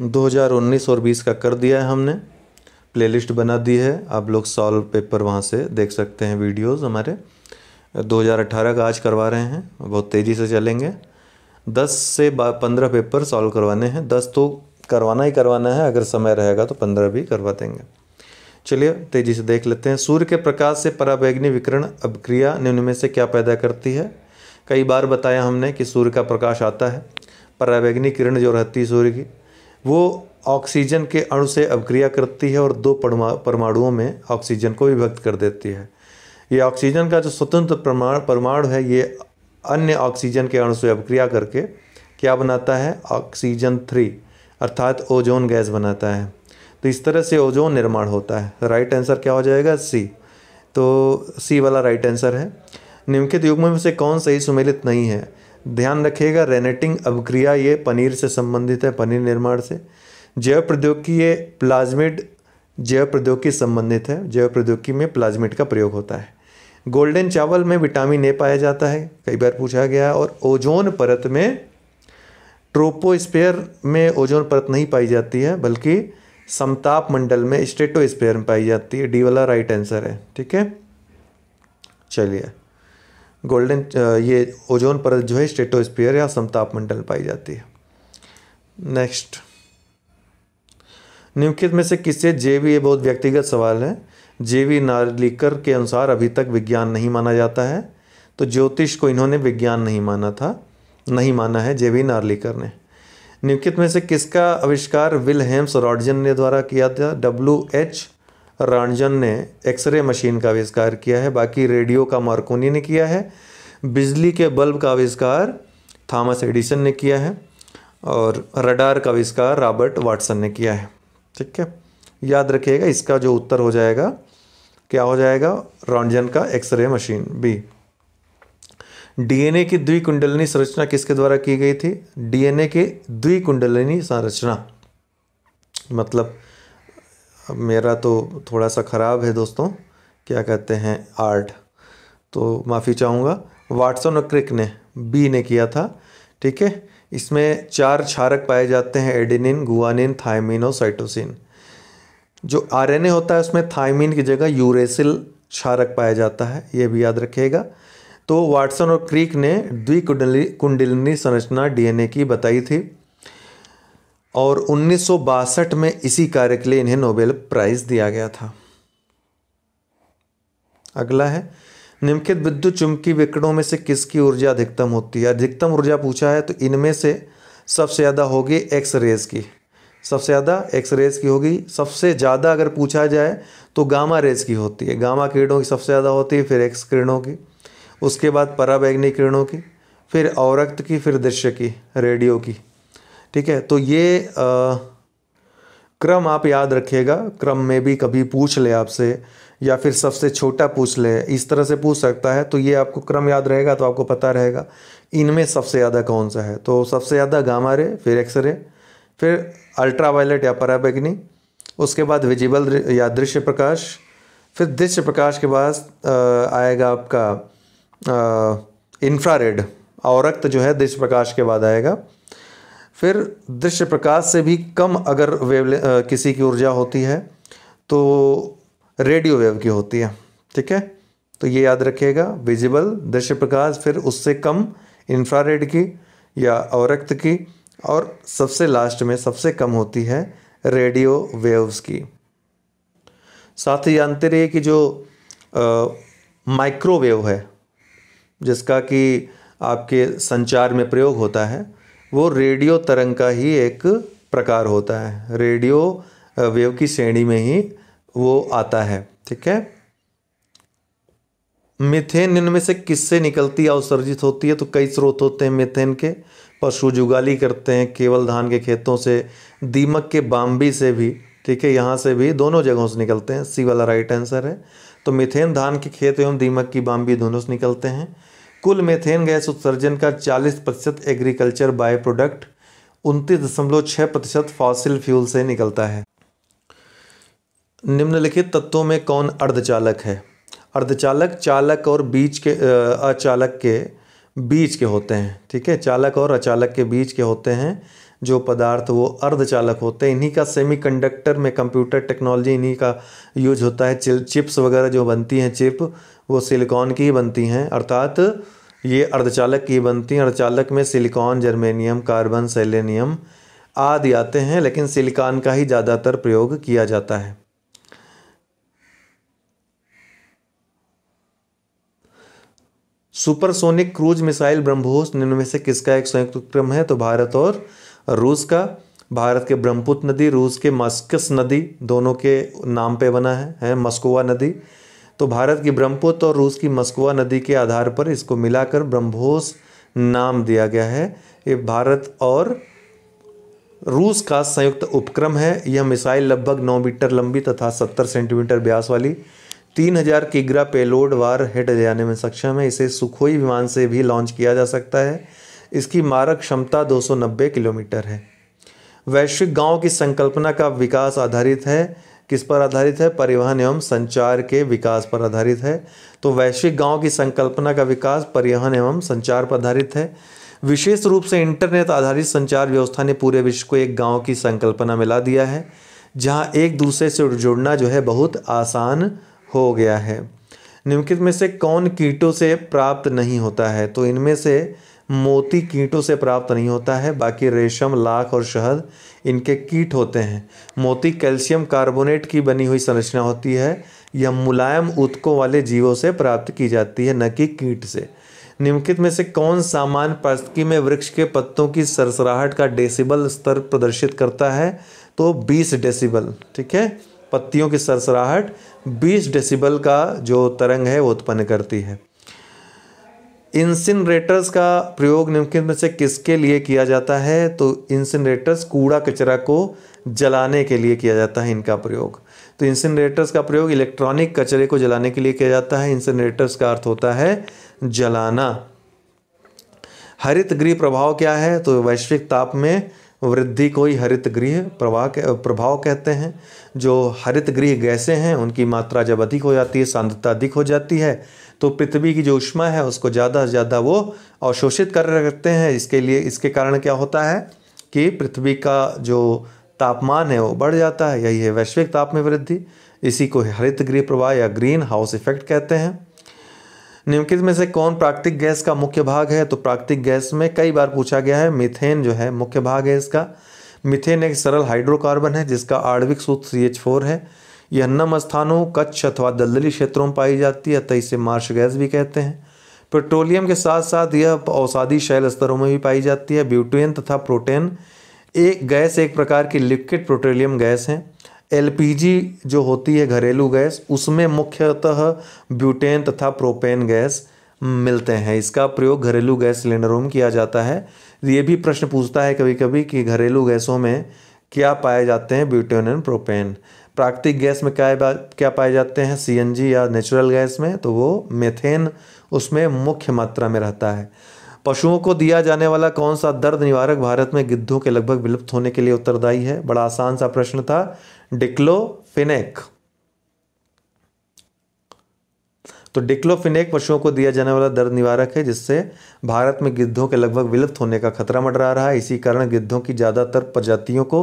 2019 और 20 का कर दिया है हमने प्लेलिस्ट बना दी है आप लोग सॉल्व पेपर वहाँ से देख सकते हैं वीडियोस हमारे 2018 का आज करवा रहे हैं बहुत तेज़ी से चलेंगे 10 से 15 पेपर सॉल्व करवाने हैं 10 तो करवाना ही करवाना है अगर समय रहेगा तो 15 भी करवा देंगे चलिए तेज़ी से देख लेते हैं सूर्य के प्रकाश से पराबैग्नि अब अभिक्रिया निम्न में से क्या पैदा करती है कई बार बताया हमने कि सूर्य का प्रकाश आता है पराबैग्नि किरण जो रहती है सूर्य की वो ऑक्सीजन के अणु से अपक्रिया करती है और दो परमाणुओं में ऑक्सीजन को विभक्त कर देती है ये ऑक्सीजन का जो स्वतंत्र परमाणु परमाणु है ये अन्य ऑक्सीजन के अणु से अपक्रिया करके क्या बनाता है ऑक्सीजन थ्री अर्थात ओजोन गैस बनाता है तो इस तरह से ओजोन निर्माण होता है राइट आंसर क्या हो जाएगा सी तो सी वाला राइट आंसर है निम्नलिखित युग्म में से कौन सही सुमेलित नहीं है ध्यान रखिएगा रेनेटिंग अभिक्रिया ये पनीर से संबंधित है पनीर निर्माण से जैव प्रौद्योगिकी ये प्लाज्मिड जैव प्रौद्योगिकी संबंधित है जैव प्रौद्योगिकी में प्लाज्मिड का प्रयोग होता है गोल्डन चावल में विटामिन ए पाया जाता है कई बार पूछा गया है और ओजोन परत में ट्रोपोस्पेयर में ओजोन परत नहीं पाई जाती है बल्कि समताप मंडल में स्टेटोस्पेयर में पाई जाती है डी वाला राइट आंसर है ठीक है चलिए गोल्डन ये ओजोन परत जो है स्टेटोस्पियर या समताप मंडल पाई जाती है नेक्स्ट निम्नलिखित में से किसे जेवी ये बहुत व्यक्तिगत सवाल है जेवी नारलीकर के अनुसार अभी तक विज्ञान नहीं माना जाता है तो ज्योतिष को इन्होंने विज्ञान नहीं माना था नहीं माना है जेवी नार्लिकर ने निम्नलिखित में से किसका आविष्कार विलहेम्स रॉडजन ने द्वारा किया था डब्ल्यू एच रणजन ने एक्सरे मशीन का आविष्कार किया है बाकी रेडियो का मार्कोनी ने किया है बिजली के बल्ब का आविष्कार थॉमस एडिसन ने किया है और रडार का आविष्कार रॉबर्ट वाटसन ने किया है ठीक है याद रखिएगा इसका जो उत्तर हो जाएगा क्या हो जाएगा रॉन्जन का एक्सरे मशीन बी डीएनए की द्विकुंडलिनी संरचना किसके द्वारा की गई थी डीएनए के द्विकुंडलिनी संरचना मतलब मेरा तो थोड़ा सा ख़राब है दोस्तों क्या कहते हैं आर्ट तो माफ़ी चाहूँगा वाटसन और क्रिक ने बी ने किया था ठीक है इसमें चार क्षारक पाए जाते हैं एडिनिन गुआनिन थायमिन और साइटोसिन जो आरएनए होता है उसमें थायमिन की जगह यूरेसिल क्षारक पाया जाता है ये भी याद रखिएगा तो वाटसन और क्रिक ने द्विकुंडली कुंडलिनी संरचना डीएनए की बताई थी और उन्नीस में इसी कार्य के लिए इन्हें नोबेल प्राइज़ दिया गया था अगला है निम्नलिखित विद्युत चुंबकीय विकिरणों में से किसकी ऊर्जा अधिकतम होती है अधिकतम ऊर्जा पूछा है तो इनमें से सबसे ज़्यादा होगी एक्स रेज की सबसे ज़्यादा एक्स रेज की होगी सबसे ज़्यादा अगर पूछा जाए तो गामा रेज की होती है गामा किरणों की सबसे ज़्यादा होती है फिर एक्स किरणों की उसके बाद पराबैग्नि किरणों की फिर औरक्त की फिर दृश्य की रेडियो की ठीक है तो ये आ, क्रम आप याद रखिएगा क्रम में भी कभी पूछ ले आपसे या फिर सबसे छोटा पूछ ले इस तरह से पूछ सकता है तो ये आपको क्रम याद रहेगा तो आपको पता रहेगा इनमें सबसे ज़्यादा कौन सा है तो सबसे ज़्यादा गामा रे फिर एक्सरे फिर अल्ट्रावायलेट या पराबैग्नी उसके बाद विजिबल या दृश्य प्रकाश फिर दृश्य प्रकाश के बाद आएगा आपका इंफ्रारेड और रक्त जो है दृश्य प्रकाश के बाद आएगा फिर दृश्य प्रकाश से भी कम अगर वेव किसी की ऊर्जा होती है तो रेडियो वेव की होती है ठीक है तो ये याद रखिएगा विजिबल दृश्य प्रकाश फिर उससे कम इंफ्रारेड की या अवरक्त की और सबसे लास्ट में सबसे कम होती है रेडियो वेव्स की साथ ही जानते रहिए कि जो माइक्रोवेव है जिसका कि आपके संचार में प्रयोग होता है वो रेडियो तरंग का ही एक प्रकार होता है रेडियो वेव की श्रेणी में ही वो आता है ठीक है मिथेन इनमें से किससे निकलती है उत्सर्जित होती है तो कई स्रोत होते हैं मिथेन के पशु जुगाली करते हैं केवल धान के खेतों से दीमक के बाम्बी से भी ठीक है यहाँ से भी दोनों जगहों से निकलते हैं सी वाला राइट आंसर है तो मिथेन धान के खेत एवं दीमक की बाम्बी दोनों से निकलते हैं कुल मेथेन गैस उत्सर्जन का 40 प्रतिशत एग्रीकल्चर बाय प्रोडक्ट उनतीस दशमलव छः प्रतिशत फॉसिल फ्यूल से निकलता है निम्नलिखित तत्वों में कौन अर्धचालक है अर्धचालक चालक और बीज के अचालक के बीज के होते हैं ठीक है चालक और अचालक के बीज के होते हैं जो पदार्थ वो अर्धचालक होते हैं इन्हीं का सेमीकंडक्टर में कंप्यूटर टेक्नोलॉजी इन्हीं का यूज होता है चिप्स वगैरह जो बनती हैं चिप वो सिलिकॉन की ही बनती हैं अर्थात ये अर्धचालक की बनती हैं अर्धचालक में सिलिकॉन जर्मेनियम कार्बन सेलेनियम आदि आते हैं लेकिन सिलिकॉन का ही ज़्यादातर प्रयोग किया जाता है सुपरसोनिक क्रूज मिसाइल ब्रह्मोस निम्न में से किसका एक संयुक्त उपक्रम है तो भारत और रूस का भारत के ब्रह्मपुत्र नदी रूस के मस्कस नदी दोनों के नाम पे बना है, है मस्कोवा नदी तो भारत की ब्रह्मपुत्र और रूस की मस्कुआ नदी के आधार पर इसको मिलाकर ब्रह्मोस नाम दिया गया है ये भारत और रूस का संयुक्त उपक्रम है यह मिसाइल लगभग 9 मीटर लंबी तथा 70 सेंटीमीटर व्यास वाली 3000 किग्रा पेलोड वार हेड जाने में सक्षम है इसे सुखोई विमान से भी लॉन्च किया जा सकता है इसकी मारक क्षमता 290 किलोमीटर है वैश्विक गांव की संकल्पना का विकास आधारित है किस पर आधारित है परिवहन एवं संचार के विकास पर आधारित है तो वैश्विक गांव की संकल्पना का विकास परिवहन एवं संचार पर आधारित है विशेष रूप से इंटरनेट आधारित संचार व्यवस्था ने पूरे विश्व को एक गाँव की संकल्पना मिला दिया है जहाँ एक दूसरे से जुड़ना जो है बहुत आसान हो गया है निम्नलिखित में से कौन कीटों से प्राप्त नहीं होता है तो इनमें से मोती कीटों से प्राप्त नहीं होता है बाकी रेशम लाख और शहद इनके कीट होते हैं मोती कैल्शियम कार्बोनेट की बनी हुई संरचना होती है यह मुलायम उत्कों वाले जीवों से प्राप्त की जाती है न कि कीट से निम्नलिखित में से कौन सामान्य पास्तकी में वृक्ष के पत्तों की सरसराहट का डेसिबल स्तर प्रदर्शित करता है तो 20 डेसिबल ठीक है पत्तियों की सरसराहट 20 डेसिबल का जो तरंग है वो उत्पन्न करती है इंसिनरेटर्स का प्रयोग निम्नलिखित में से किसके लिए किया जाता है तो इंसिनरेटर्स कूड़ा कचरा को जलाने के लिए किया जाता है इनका प्रयोग तो इंसिनरेटर्स का प्रयोग इलेक्ट्रॉनिक कचरे को जलाने के लिए किया जाता है इंसिनरेटर्स का अर्थ होता है जलाना हरित गृह प्रभाव क्या है तो वैश्विक ताप में वृद्धि को ही हरित गृह प्रभाव प्रभाव कहते हैं जो हरित गृह गैसें हैं उनकी मात्रा जब अधिक हो जाती है सांद्रता अधिक हो जाती है तो पृथ्वी की जो उष्मा है उसको ज़्यादा से ज़्यादा वो अवशोषित कर रखते हैं इसके लिए इसके कारण क्या होता है कि पृथ्वी का जो तापमान है वो बढ़ जाता है यही है वैश्विक ताप में वृद्धि इसी को हरित गृह प्रवाह या ग्रीन हाउस इफेक्ट कहते हैं निम्नलिखित में से कौन प्राकृतिक गैस का मुख्य भाग है तो प्राकृतिक गैस में कई बार पूछा गया है मिथेन जो है मुख्य भाग है इसका मिथेन एक सरल हाइड्रोकार्बन है जिसका आणविक सूत्र सी है यह नम स्थानों कच्छ अथवा दलदली क्षेत्रों में पाई जाती है अतः इसे मार्श गैस भी कहते हैं पेट्रोलियम के साथ साथ यह औषाधि शैल स्तरों में भी पाई जाती है ब्यूटेन तथा प्रोटेन एक गैस एक प्रकार की लिक्विड पेट्रोलियम गैस हैं एलपीजी जो होती है घरेलू गैस उसमें मुख्यतः ब्यूटेन तथा प्रोपेन गैस मिलते हैं इसका प्रयोग घरेलू गैस सिलेंडरों में किया जाता है ये भी प्रश्न पूछता है कभी कभी कि घरेलू गैसों में क्या पाए जाते हैं ब्यूटेन एंड प्रोपेन प्राकृतिक गैस में क्या क्या पाए जाते हैं सीएनजी या नेचुरल गैस में तो वो मेथेन उसमें मुख्य मात्रा में रहता है पशुओं को दिया जाने वाला कौन सा दर्द निवारक भारत में गिद्धों के लगभग विलुप्त होने के लिए उत्तरदायी है बड़ा आसान सा प्रश्न था डिक्लोफिनेक तो डिक्लोफिनेक पशुओं को दिया जाने वाला दर्द निवारक है जिससे भारत में गिद्धों के लगभग विलुप्त होने का खतरा मंडरा रहा है इसी कारण गिद्धों की ज़्यादातर प्रजातियों को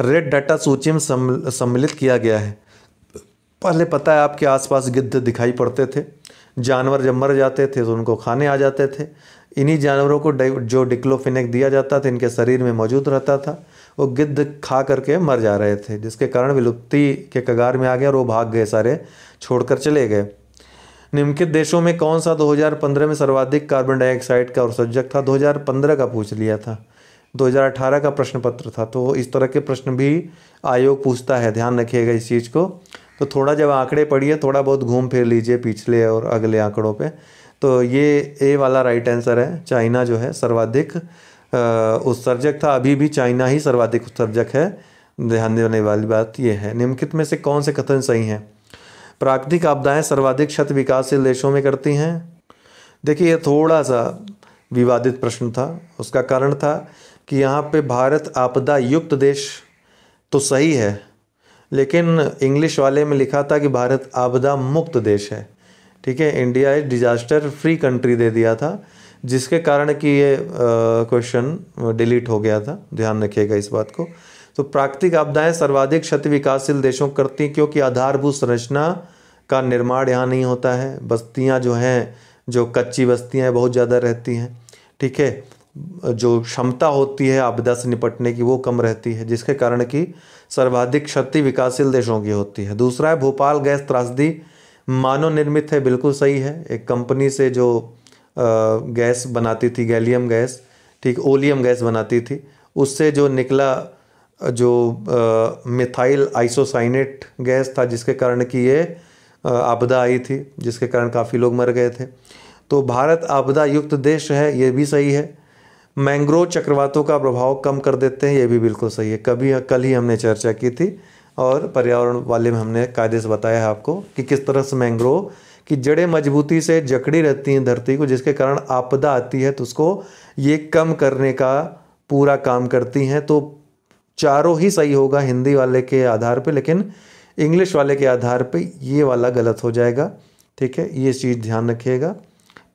रेड डाटा सूची में सम्मिलित किया गया है पहले पता है आपके आसपास गिद्ध दिखाई पड़ते थे जानवर जब मर जाते थे तो उनको खाने आ जाते थे इन्हीं जानवरों को जो डिक्लोफिनेक दिया जाता था इनके शरीर में मौजूद रहता था वो गिद्ध खा करके मर जा रहे थे जिसके कारण विलुप्ति के कगार में आ गया और वो भाग गए सारे छोड़कर चले गए निम्नलिखित देशों में कौन सा 2015 में सर्वाधिक कार्बन डाइऑक्साइड का उत्सर्जक था 2015 का पूछ लिया था 2018 का प्रश्न पत्र था तो इस तरह के प्रश्न भी आयोग पूछता है ध्यान रखिएगा इस चीज़ को तो थोड़ा जब आंकड़े पढ़िए थोड़ा बहुत घूम फिर लीजिए पिछले और अगले आंकड़ों पे तो ये ए वाला राइट आंसर है चाइना जो है सर्वाधिक उत्सर्जक था अभी भी चाइना ही सर्वाधिक उत्सर्जक है ध्यान देने वाली बात यह है निम्नलिखित में से कौन से कथन सही हैं प्राकृतिक आपदाएं सर्वाधिक क्षत विकासशील देशों में करती हैं देखिए ये थोड़ा सा विवादित प्रश्न था उसका कारण था कि यहाँ पे भारत आपदा युक्त देश तो सही है लेकिन इंग्लिश वाले में लिखा था कि भारत आपदा मुक्त देश है ठीक है India is disaster free country दे दिया था जिसके कारण कि ये क्वेश्चन डिलीट हो गया था ध्यान रखिएगा इस बात को तो प्राकृतिक आपदाएं सर्वाधिक क्षति विकासशील देशों को करती हैं क्योंकि आधारभूत संरचना का निर्माण यहाँ नहीं होता है बस्तियाँ जो हैं जो कच्ची बस्तियाँ बहुत ज़्यादा रहती हैं ठीक है जो क्षमता होती है आपदा से निपटने की वो कम रहती है जिसके कारण कि सर्वाधिक क्षति विकासशील देशों की होती है दूसरा है भोपाल गैस त्रासदी मानव निर्मित है बिल्कुल सही है एक कंपनी से जो गैस बनाती थी गैलियम गैस ठीक ओलियम गैस बनाती थी उससे जो निकला जो मिथाइल आइसोसाइनेट गैस था जिसके कारण कि ये आपदा आई थी जिसके कारण काफ़ी लोग मर गए थे तो भारत आपदा युक्त देश है ये भी सही है मैंग्रोव चक्रवातों का प्रभाव कम कर देते हैं ये भी बिल्कुल सही है कभी कल ही हमने चर्चा की थी और पर्यावरण वाले में हमने कायदे से बताया है आपको कि किस तरह से मैंग्रोव की जड़ें मजबूती से जकड़ी रहती हैं धरती को जिसके कारण आपदा आती है तो उसको ये कम करने का पूरा काम करती हैं तो चारों ही सही होगा हिंदी वाले के आधार पर लेकिन इंग्लिश वाले के आधार पर ये वाला गलत हो जाएगा ठीक है ये चीज़ ध्यान रखिएगा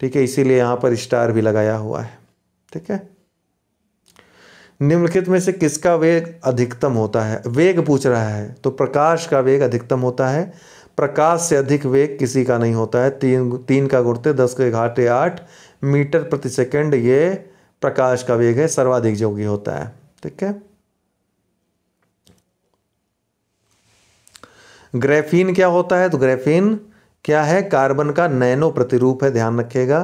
ठीक है इसीलिए यहाँ पर स्टार भी लगाया हुआ है ठीक है निम्नलिखित में से किसका वेग अधिकतम होता है वेग पूछ रहा है तो प्रकाश का वेग अधिकतम होता है प्रकाश से अधिक वेग किसी का नहीं होता है तीन तीन का गुड़ते दस के घाटे आठ मीटर प्रति सेकंड ये प्रकाश का वेग है सर्वाधिक जोगी होता है ठीक है ग्रेफीन क्या होता है तो ग्रेफीन क्या है कार्बन का नैनो प्रतिरूप है ध्यान रखिएगा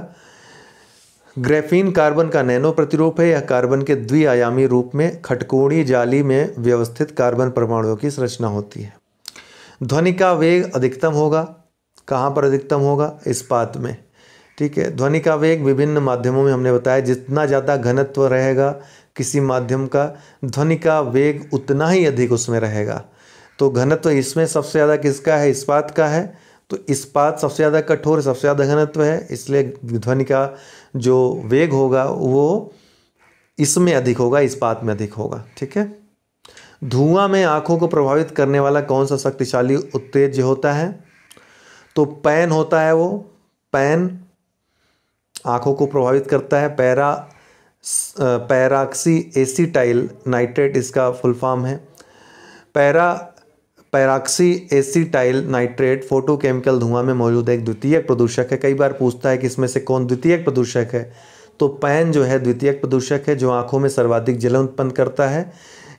ग्रेफीन कार्बन का नैनो प्रतिरूप है यह कार्बन के द्विआयामी रूप में खटकोणी जाली में व्यवस्थित कार्बन परमाणुओं की संरचना होती है ध्वनि का वेग अधिकतम होगा कहाँ पर अधिकतम होगा इस्पात में ठीक है ध्वनि का वेग विभिन्न माध्यमों में हमने बताया जितना ज़्यादा घनत्व रहेगा किसी माध्यम का ध्वनि का वेग उतना ही अधिक उसमें रहेगा तो घनत्व इसमें सबसे ज़्यादा किसका है इस्पात का है तो इस्पात सबसे ज़्यादा कठोर सबसे ज़्यादा घनत्व है इसलिए ध्वनि का जो वेग होगा वो इसमें अधिक होगा इस बात में अधिक होगा ठीक है धुआं में आंखों को प्रभावित करने वाला कौन सा शक्तिशाली उत्तेज होता है तो पैन होता है वो पैन आंखों को प्रभावित करता है पैरा पैराक्सी एसीटाइल नाइट्रेट इसका फुल फॉर्म है para peroxy acetyl nitrate photochemical धुआं में मौजूद एक द्वितीय प्रदूषक है कई बार पूछता है कि इसमें से कौन द्वितीय प्रदूषक है तो पैन जो है द्वितीय प्रदूषक है जो आँखों में सर्वाधिक जलन उत्पन्न करता है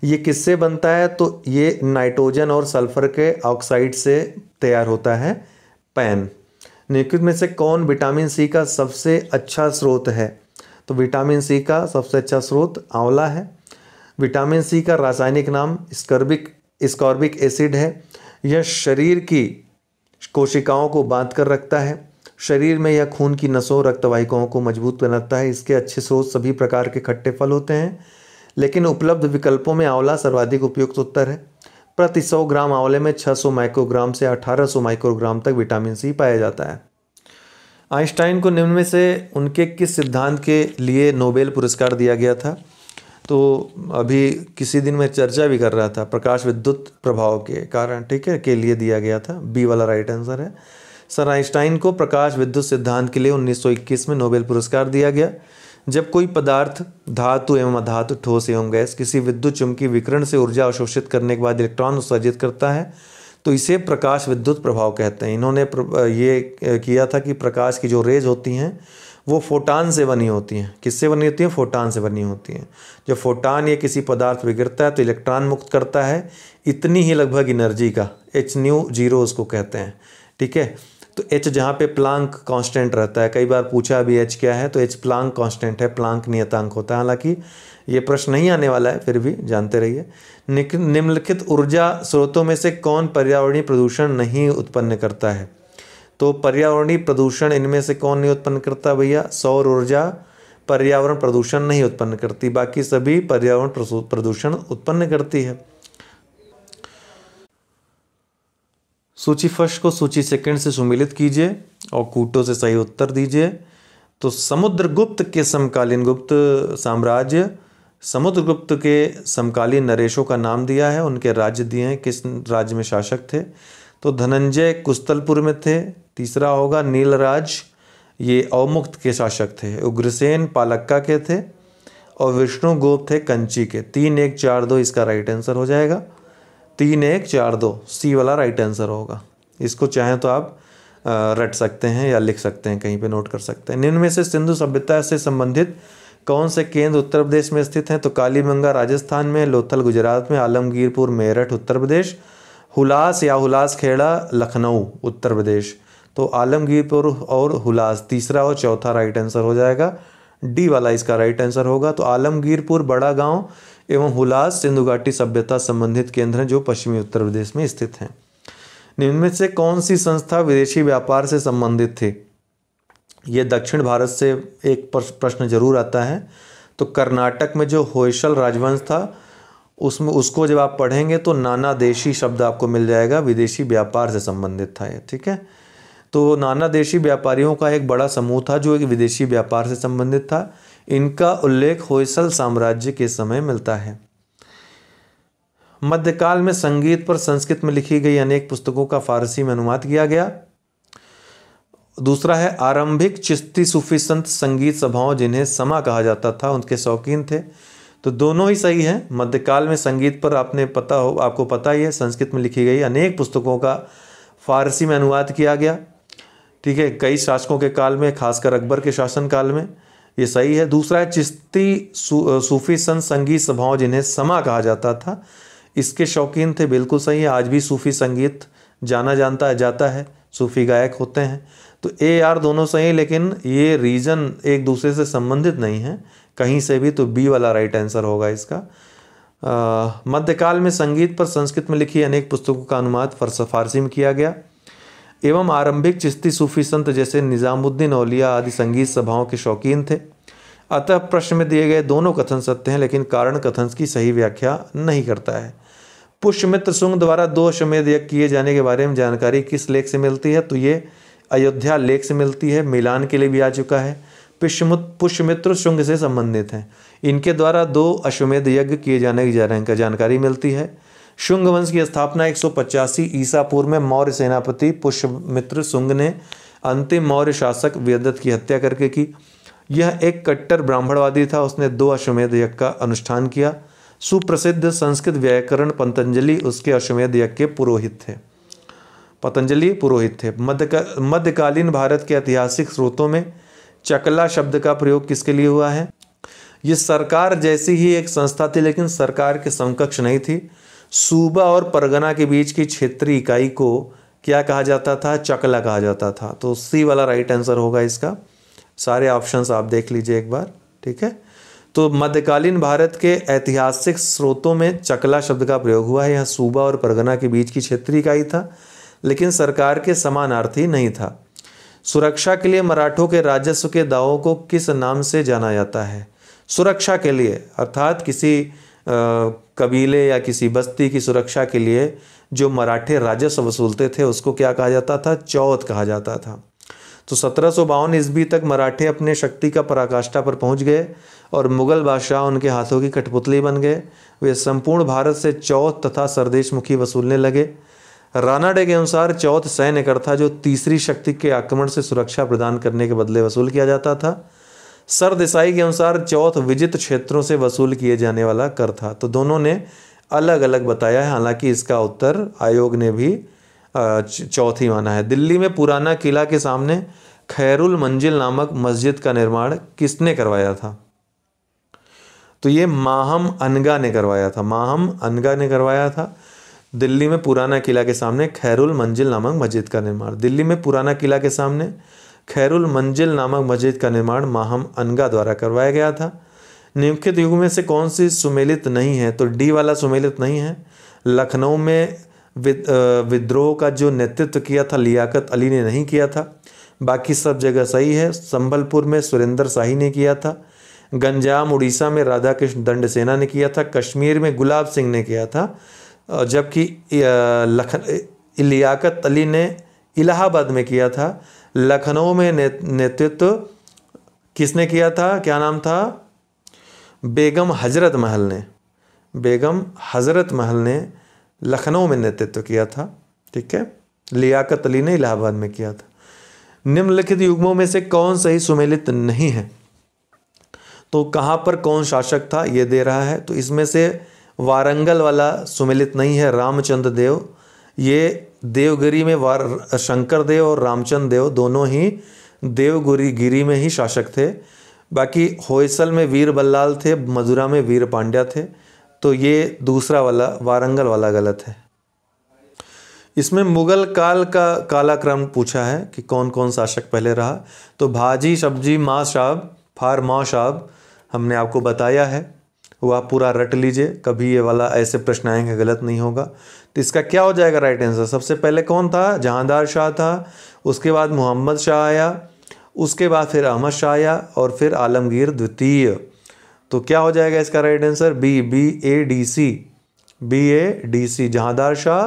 ये किससे बनता है तो ये नाइट्रोजन और सल्फर के ऑक्साइड से तैयार होता है पैन निकुद में से कौन विटामिन सी का सबसे अच्छा स्रोत है तो विटामिन सी का सबसे अच्छा स्रोत आंवला है विटामिन सी का रासायनिक नाम स्कर्बिक स्कॉर्बिक एसिड है यह शरीर की कोशिकाओं को बांध कर रखता है शरीर में यह खून की नसों रक्तवाहिकाओं को मजबूत बनाता है इसके अच्छे स्रोत सभी प्रकार के खट्टे फल होते हैं लेकिन उपलब्ध विकल्पों में आंवला सर्वाधिक उपयुक्त उत्तर है प्रति सौ ग्राम आंवले में 600 माइक्रोग्राम से 1800 माइक्रोग्राम तक विटामिन सी पाया जाता है आइंस्टाइन को निम्न में से उनके किस सिद्धांत के लिए नोबेल पुरस्कार दिया गया था तो अभी किसी दिन मैं चर्चा भी कर रहा था प्रकाश विद्युत प्रभाव के कारण ठीक है के लिए दिया गया था बी वाला राइट आंसर है सर आइंस्टाइन को प्रकाश विद्युत सिद्धांत के लिए 1921 में नोबेल पुरस्कार दिया गया जब कोई पदार्थ धातु एवं अधातु ठोस एवं गैस किसी विद्युत चुंबकीय विकरण से ऊर्जा अवशोषित करने के बाद इलेक्ट्रॉन उत्सर्जित करता है तो इसे प्रकाश विद्युत प्रभाव कहते हैं इन्होंने ये किया था कि प्रकाश की जो रेज होती हैं वो फोटान से बनी होती हैं किससे बनी होती हैं फोटान से बनी होती हैं जब फोटान या किसी पदार्थ में गिरता है तो इलेक्ट्रॉन मुक्त करता है इतनी ही लगभग एनर्जी का एच न्यू जीरो उसको कहते हैं ठीक है तो एच जहाँ पे प्लांक कांस्टेंट रहता है कई बार पूछा भी एच क्या है तो एच प्लांक कांस्टेंट है प्लांक नियतांक होता है हालांकि ये प्रश्न नहीं आने वाला है फिर भी जानते रहिए निम्नलिखित ऊर्जा स्रोतों में से कौन पर्यावरणीय प्रदूषण नहीं उत्पन्न करता है तो पर्यावरणीय प्रदूषण इनमें से कौन नहीं उत्पन्न करता भैया सौर ऊर्जा पर्यावरण प्रदूषण नहीं उत्पन्न करती बाकी सभी पर्यावरण प्रदूषण उत्पन्न करती है सूची फर्स्ट को सूची सेकंड से सुमिलित कीजिए और कूटो से सही उत्तर दीजिए तो समुद्रगुप्त के समकालीन गुप्त साम्राज्य समुद्रगुप्त के समकालीन नरेशों का नाम दिया है उनके राज्य दिए हैं किस राज्य में शासक थे तो धनंजय कुस्तलपुर में थे तीसरा होगा नीलराज ये अवमुक्त के शासक थे उग्रसेन पालक्का के थे और विष्णु गोप थे कंची के तीन एक चार दो इसका राइट आंसर हो जाएगा तीन एक चार दो सी वाला राइट आंसर होगा इसको चाहें तो आप रट सकते हैं या लिख सकते हैं कहीं पे नोट कर सकते हैं निम्न में से सिंधु सभ्यता से संबंधित कौन से केंद्र उत्तर प्रदेश में स्थित हैं तो कालीबंगा राजस्थान में लोथल गुजरात में आलमगीरपुर मेरठ उत्तर प्रदेश हुलास या हुलास खेड़ा लखनऊ उत्तर प्रदेश तो आलमगीरपुर और हुलास तीसरा और चौथा राइट आंसर हो जाएगा डी वाला इसका राइट आंसर होगा तो आलमगीरपुर बड़ा गांव एवं हुलास सिंधु घाटी सभ्यता संबंधित केंद्र हैं जो पश्चिमी उत्तर प्रदेश में स्थित हैं निम्नलिखित से कौन सी संस्था विदेशी व्यापार से संबंधित थी ये दक्षिण भारत से एक प्रश्न जरूर आता है तो कर्नाटक में जो होयसल राजवंश था उसमें उसको जब आप पढ़ेंगे तो नाना देशी शब्द आपको मिल जाएगा विदेशी व्यापार से संबंधित था ये ठीक है तो नाना देशी व्यापारियों का एक बड़ा समूह था जो एक विदेशी व्यापार से संबंधित था इनका उल्लेख होयसल साम्राज्य के समय मिलता है मध्यकाल में संगीत पर संस्कृत में लिखी गई अनेक पुस्तकों का फारसी में अनुवाद किया गया दूसरा है आरंभिक चिश्ती सूफी संत संगीत सभाओं जिन्हें समा कहा जाता था उनके शौकीन थे तो दोनों ही सही है मध्यकाल में संगीत पर आपने पता हो आपको पता ही है संस्कृत में लिखी गई अनेक पुस्तकों का फारसी में अनुवाद किया गया ठीक है कई शासकों के काल में खासकर अकबर के शासन काल में ये सही है दूसरा है चिश्ती सू, सूफी सन संगीत सभाओं जिन्हें समा कहा जाता था इसके शौकीन थे बिल्कुल सही है आज भी सूफी संगीत जाना जानता है जाता है सूफी गायक होते हैं तो ए आर दोनों सही लेकिन ये रीजन एक दूसरे से संबंधित नहीं है कहीं से भी तो बी वाला राइट आंसर होगा इसका मध्यकाल में संगीत पर संस्कृत में लिखी अनेक पुस्तकों का अनुवाद फारसी में किया गया एवं आरंभिक चिश्ती सूफी संत जैसे निज़ामुद्दीन औलिया आदि संगीत सभाओं के शौकीन थे अतः प्रश्न में दिए गए दोनों कथन सत्य हैं लेकिन कारण कथन की सही व्याख्या नहीं करता है पुष्यमित्र सुंग द्वारा दो अश्वमेध यज्ञ किए जाने के बारे में जानकारी किस लेख से मिलती है तो ये अयोध्या लेख से मिलती है मिलान के लिए भी आ चुका है पुष्यमित्र शुंग से संबंधित हैं इनके द्वारा दो अश्वमेध यज्ञ किए जाने की जानकारी मिलती है शुंग वंश की स्थापना एक सौ पचासी ईसा पूर्व में मौर्य सेनापति पुष्यमित्र शुंग ने अंतिम मौर्य शासक व्यदत्त की हत्या करके की यह एक कट्टर ब्राह्मणवादी था उसने दो अश्वमेध यज्ञ का अनुष्ठान किया सुप्रसिद्ध संस्कृत व्याकरण पतंजलि उसके अश्वमेध यज्ञ के पुरोहित थे पतंजलि पुरोहित थे मध्य मध्यकालीन भारत के ऐतिहासिक स्रोतों में चकला शब्द का प्रयोग किसके लिए हुआ है ये सरकार जैसी ही एक संस्था थी लेकिन सरकार के समकक्ष नहीं थी सूबा और परगना के बीच की क्षेत्रीय इकाई को क्या कहा जाता था चकला कहा जाता था तो सी वाला राइट आंसर होगा इसका सारे ऑप्शंस आप देख लीजिए एक बार ठीक है तो मध्यकालीन भारत के ऐतिहासिक स्रोतों में चकला शब्द का प्रयोग हुआ है यह सूबा और परगना के बीच की क्षेत्रीय इकाई था लेकिन सरकार के समानार्थी नहीं था सुरक्षा के लिए मराठों के राजस्व के दावों को किस नाम से जाना जाता है सुरक्षा के लिए अर्थात किसी कबीले या किसी बस्ती की सुरक्षा के लिए जो मराठे राजस्व वसूलते थे उसको क्या कहा जाता था चौथ कहा जाता था तो सत्रह सौ बावन ईस्वी तक मराठे अपने शक्ति का पराकाष्ठा पर पहुंच गए और मुगल बादशाह उनके हाथों की कठपुतली बन गए वे संपूर्ण भारत से चौथ तथा सरदेश मुखी वसूलने लगे रानाडे के अनुसार चौथ सैन्य कर था जो तीसरी शक्ति के आक्रमण से सुरक्षा प्रदान करने के बदले वसूल किया जाता था सर देसाई के अनुसार चौथ विजित क्षेत्रों से वसूल किए जाने वाला कर था तो दोनों ने अलग अलग बताया है हालांकि इसका उत्तर आयोग ने भी चौथी माना है दिल्ली में पुराना किला के सामने खैरुल मंजिल नामक मस्जिद का निर्माण किसने करवाया था तो ये माहम अनगा ने करवाया था माहम अनगा ने करवाया था दिल्ली में पुराना किला के सामने खैरुल मंजिल नामक मस्जिद का निर्माण दिल्ली में पुराना किला के सामने खैरुल मंजिल नामक मस्जिद का निर्माण माहम अनगा द्वारा करवाया गया था निम्नलिखित युग में से कौन सी सुमेलित नहीं है तो डी वाला सुमेलित नहीं है लखनऊ में विद्रोह का जो नेतृत्व किया था लियाकत अली ने नहीं किया था बाकी सब जगह सही है संबलपुर में सुरेंद्र शाही ने किया था गंजाम उड़ीसा में राधा कृष्ण दंड सेना ने किया था कश्मीर में गुलाब सिंह ने किया था जबकि लखन लियाकत अली ने इलाहाबाद में किया था लखनऊ में नेतृत्व किसने किया था क्या नाम था बेगम हजरत महल ने बेगम हजरत महल ने लखनऊ में नेतृत्व किया था ठीक है लियाकत अली ने इलाहाबाद में किया था निम्नलिखित युग्मों में से कौन सही सुमेलित नहीं है तो कहाँ पर कौन शासक था ये दे रहा है तो इसमें से वारंगल वाला सुमिलित नहीं है रामचंद्र देव ये देवगिरी में वार शंकर देव और रामचंद्र देव दोनों ही देवगुरी गिरी में ही शासक थे बाकी होयसल में वीर बल्लाल थे मदुरा में वीर पांड्या थे तो ये दूसरा वाला वारंगल वाला गलत है इसमें मुगल काल का कालाक्रम पूछा है कि कौन कौन शासक पहले रहा तो भाजी सब्जी माँ साहब फार माँ साहब हमने आपको बताया है वो तो आप पूरा रट लीजिए कभी ये वाला ऐसे प्रश्न आएंगे गलत नहीं होगा तो इसका क्या हो जाएगा राइट आंसर सबसे पहले कौन था जहांदार शाह था उसके बाद मोहम्मद शाह आया उसके बाद फिर अहमद शाह आया और फिर आलमगीर द्वितीय तो क्या हो जाएगा इसका right answer B B A D C B A D C Jahandar Shah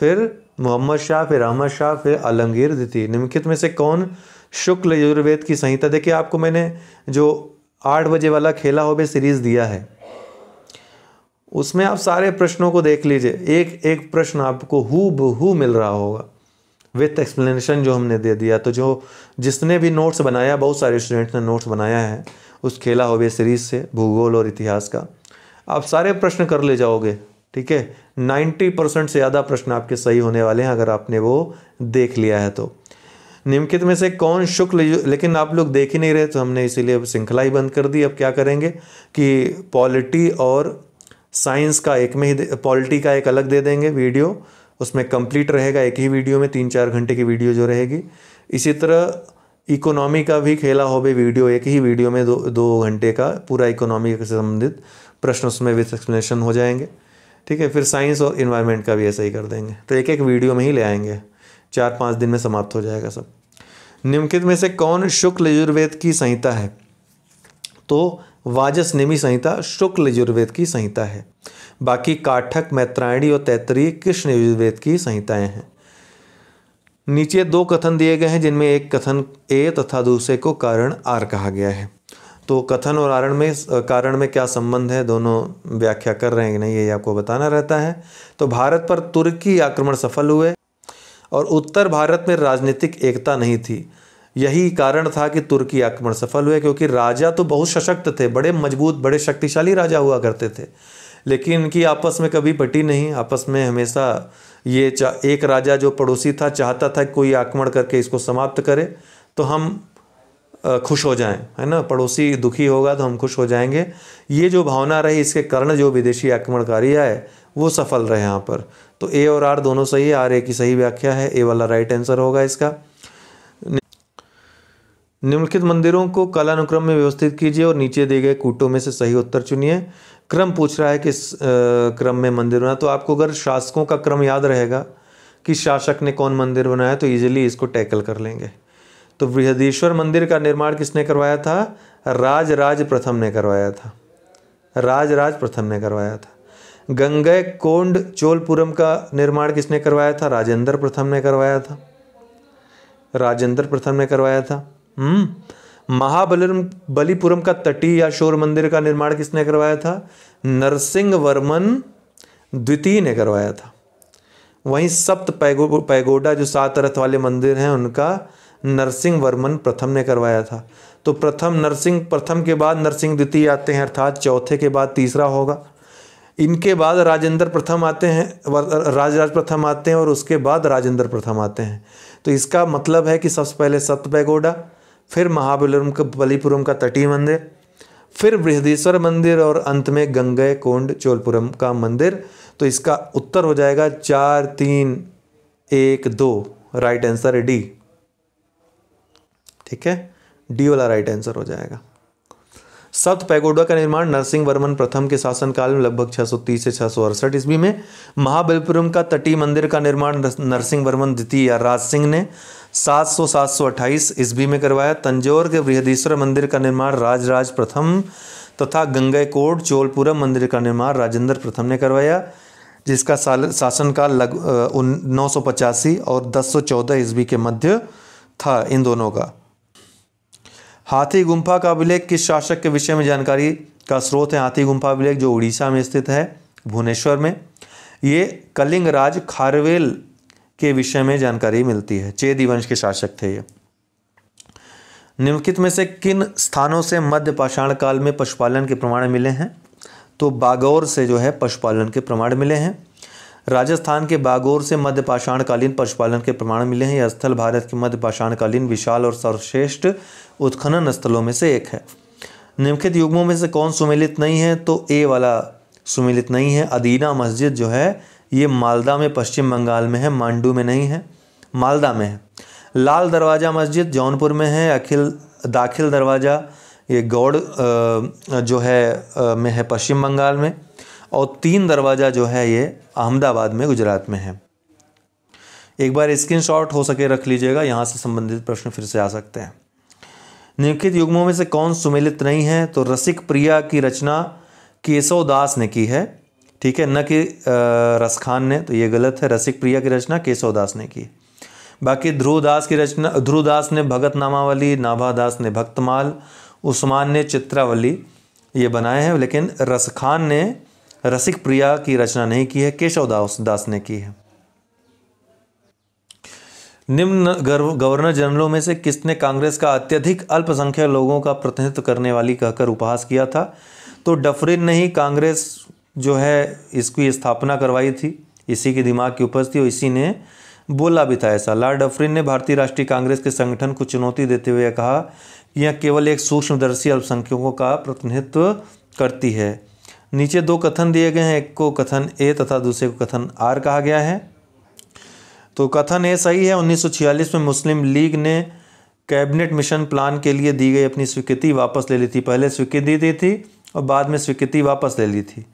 फिर मोहम्मद शाह फिर अहमद शाह फिर आलमगीर द्वितीय निम्नलिखित में से कौन शुक्ल यजुर्वेद की संहिता देखिए आपको मैंने जो आठ बजे वाला खेला हो सीरीज़ दिया है उसमें आप सारे प्रश्नों को देख लीजिए एक एक प्रश्न आपको हु बहू मिल रहा होगा विथ एक्सप्लेनेशन जो हमने दे दिया तो जो जिसने भी नोट्स बनाया बहुत सारे स्टूडेंट्स ने नोट्स बनाया है उस खेला हो सीरीज से भूगोल और इतिहास का आप सारे प्रश्न कर ले जाओगे ठीक है नाइन्टी परसेंट से ज़्यादा प्रश्न आपके सही होने वाले हैं अगर आपने वो देख लिया है तो निम्नलिखित में से कौन शुक्ल लेकिन आप लोग देख ही नहीं रहे तो हमने इसीलिए श्रृंखला ही बंद कर दी अब क्या करेंगे कि पॉलिटी और साइंस का एक में ही पॉलिटी का एक अलग दे देंगे वीडियो उसमें कंप्लीट रहेगा एक ही वीडियो में तीन चार घंटे की वीडियो जो रहेगी इसी तरह इकोनॉमी का भी खेला हो भी वीडियो एक ही वीडियो में दो दो घंटे का पूरा इकोनॉमी से संबंधित प्रश्न उसमें विथ एक्सप्लेनेशन हो जाएंगे ठीक है फिर साइंस और इन्वायरमेंट का भी ऐसा ही कर देंगे तो एक एक वीडियो में ही ले आएंगे चार पाँच दिन में समाप्त हो जाएगा सब निम्नलिखित में से कौन शुक्ल यजुर्वेद की संहिता है तो निमी संहिता शुक्ल यजुर्वेद की संहिता है बाकी काठक मैत्रायणी और तैतरीय कृष्ण यजुर्वेद की संहिताएं हैं नीचे दो कथन दिए गए हैं जिनमें एक कथन ए तथा दूसरे को कारण आर कहा गया है तो कथन और आरण में कारण में क्या संबंध है दोनों व्याख्या कर रहे हैं कि नहीं ये आपको बताना रहता है तो भारत पर तुर्की आक्रमण सफल हुए और उत्तर भारत में राजनीतिक एकता नहीं थी यही कारण था कि तुर्की आक्रमण सफल हुए क्योंकि राजा तो बहुत सशक्त थे बड़े मजबूत बड़े शक्तिशाली राजा हुआ करते थे लेकिन इनकी आपस में कभी पटी नहीं आपस में हमेशा ये एक राजा जो पड़ोसी था चाहता था कोई आक्रमण करके इसको समाप्त करे तो हम खुश हो जाएं है ना पड़ोसी दुखी होगा तो हम खुश हो जाएंगे ये जो भावना रही इसके कारण जो विदेशी आक्रमणकारी आए वो सफल रहे यहाँ पर तो ए और आर दोनों सही है आर ए की सही व्याख्या है ए वाला राइट आंसर होगा इसका निम्नलिखित मंदिरों को कालानुक्रम में व्यवस्थित कीजिए और नीचे दिए गए कूटों में से सही उत्तर चुनिए क्रम पूछ रहा है कि इस क्रम में मंदिर बना तो आपको अगर शासकों का क्रम याद रहेगा कि शासक ने कौन मंदिर बनाया तो ईजिली इसको टैकल कर लेंगे तो बृहदेश्वर मंदिर का निर्माण किसने करवाया था राज राज प्रथम ने करवाया था राज राज प्रथम ने करवाया था गंगे कोंड चोलपुरम का निर्माण किसने करवाया था राजेंद्र प्रथम ने करवाया था राजेंद्र प्रथम ने करवाया था हम्म। महाबलिम बलिपुरम का तटीय या शोर मंदिर का निर्माण किसने करवाया था नरसिंह वर्मन द्वितीय ने करवाया था वहीं सप्त पैगो पैगोडा जो सात रथ वाले मंदिर हैं उनका नरसिंह वर्मन प्रथम ने करवाया था तो प्रथम नरसिंह प्रथम के बाद नरसिंह द्वितीय आते हैं अर्थात चौथे के बाद तीसरा होगा इनके बाद राजेंद्र प्रथम आते हैं राजराज प्रथम आते हैं और उसके बाद राजेंद्र प्रथम आते हैं तो इसका मतलब है कि सबसे पहले सप्त पैगोडा फिर महाबलिपुरम का बलीपुरम का तटीय मंदिर फिर बृहदेश्वर मंदिर और अंत में गंगे कोंड चोलपुरम का मंदिर तो इसका उत्तर हो जाएगा चार तीन एक दो राइट आंसर है डी ठीक है डी वाला राइट आंसर हो जाएगा सप्त पैगोडा का निर्माण नरसिंह वर्मन प्रथम के शासनकाल में लगभग 630 से छः ईस्वी में महाबलपुरम का तटीय मंदिर का निर्माण नरसिंह वर्मन द्वितीय या राज सिंह ने 700 अट्ठाईस ईस्वी में करवाया तंजौर के बृहदीश्वर मंदिर का निर्माण राजराज प्रथम तथा गंगाकोट चोलपुरम मंदिर का निर्माण राजेंद्र प्रथम ने करवाया जिसका साल शासनकाल लग नौ और दस सौ ईस्वी के मध्य था इन दोनों का हाथी गुम्फा का अभिलेख किस शासक के विषय में जानकारी का स्रोत है हाथी गुम्फा अभिलेख जो उड़ीसा में स्थित है भुवनेश्वर में ये कलिंग राज खारवेल के विषय में जानकारी मिलती है चेदी वंश के शासक थे ये निम्नलिखित में से किन स्थानों से मध्य पाषाण काल में पशुपालन के प्रमाण मिले हैं तो बागौर से जो है पशुपालन के प्रमाण मिले हैं राजस्थान के बागोर से मध्य पाषाणकालीन पशुपालन के प्रमाण मिले हैं यह स्थल भारत के मध्य पाषाणकालीन विशाल और सर्वश्रेष्ठ उत्खनन स्थलों में से एक है निम्नलिखित युग्मों में से कौन सुमेलित नहीं है तो ए वाला सुमेलित नहीं है अदीना मस्जिद जो है ये मालदा में पश्चिम बंगाल में है मांडू में नहीं है मालदा में है लाल दरवाज़ा मस्जिद जौनपुर में है अखिल दाखिल दरवाज़ा ये गौड़ जो है में है पश्चिम बंगाल में और तीन दरवाज़ा जो है ये अहमदाबाद में गुजरात में है एक बार स्क्रीन शॉट हो सके रख लीजिएगा यहाँ से संबंधित प्रश्न फिर से आ सकते हैं निम्नलिखित युग्मों में से कौन सुमेलित नहीं है तो रसिक प्रिया की रचना केशव दास ने की है ठीक है न कि रसखान ने तो ये गलत है रसिक प्रिया की रचना केशव दास ने की बाकी ध्रुव दास की रचना ध्रुव दास ने भगत नामावली नाभा दास ने भक्तमाल उस्मान ने चित्रावली ये बनाए हैं लेकिन रसखान ने रसिक प्रिया की रचना नहीं की है केशव दास दास ने की है निम्न गवर्नर जनरलों में से किसने कांग्रेस का अत्यधिक अल्पसंख्यक लोगों का प्रतिनिधित्व करने वाली कहकर उपहास किया था तो डफरिन ने ही कांग्रेस जो है इसकी स्थापना करवाई थी इसी के दिमाग की उपज थी और इसी ने बोला भी था ऐसा लॉर्ड डफरिन ने भारतीय राष्ट्रीय कांग्रेस के संगठन को चुनौती देते हुए कहा यह केवल एक सूक्ष्मदर्शी अल्पसंख्यकों का प्रतिनिधित्व करती है नीचे दो कथन दिए गए हैं एक को कथन ए तथा दूसरे को कथन आर कहा गया है तो कथन ए सही है 1946 में मुस्लिम लीग ने कैबिनेट मिशन प्लान के लिए दी गई अपनी स्वीकृति वापस ले ली थी पहले स्वीकृति दी थी और बाद में स्वीकृति वापस ले ली थी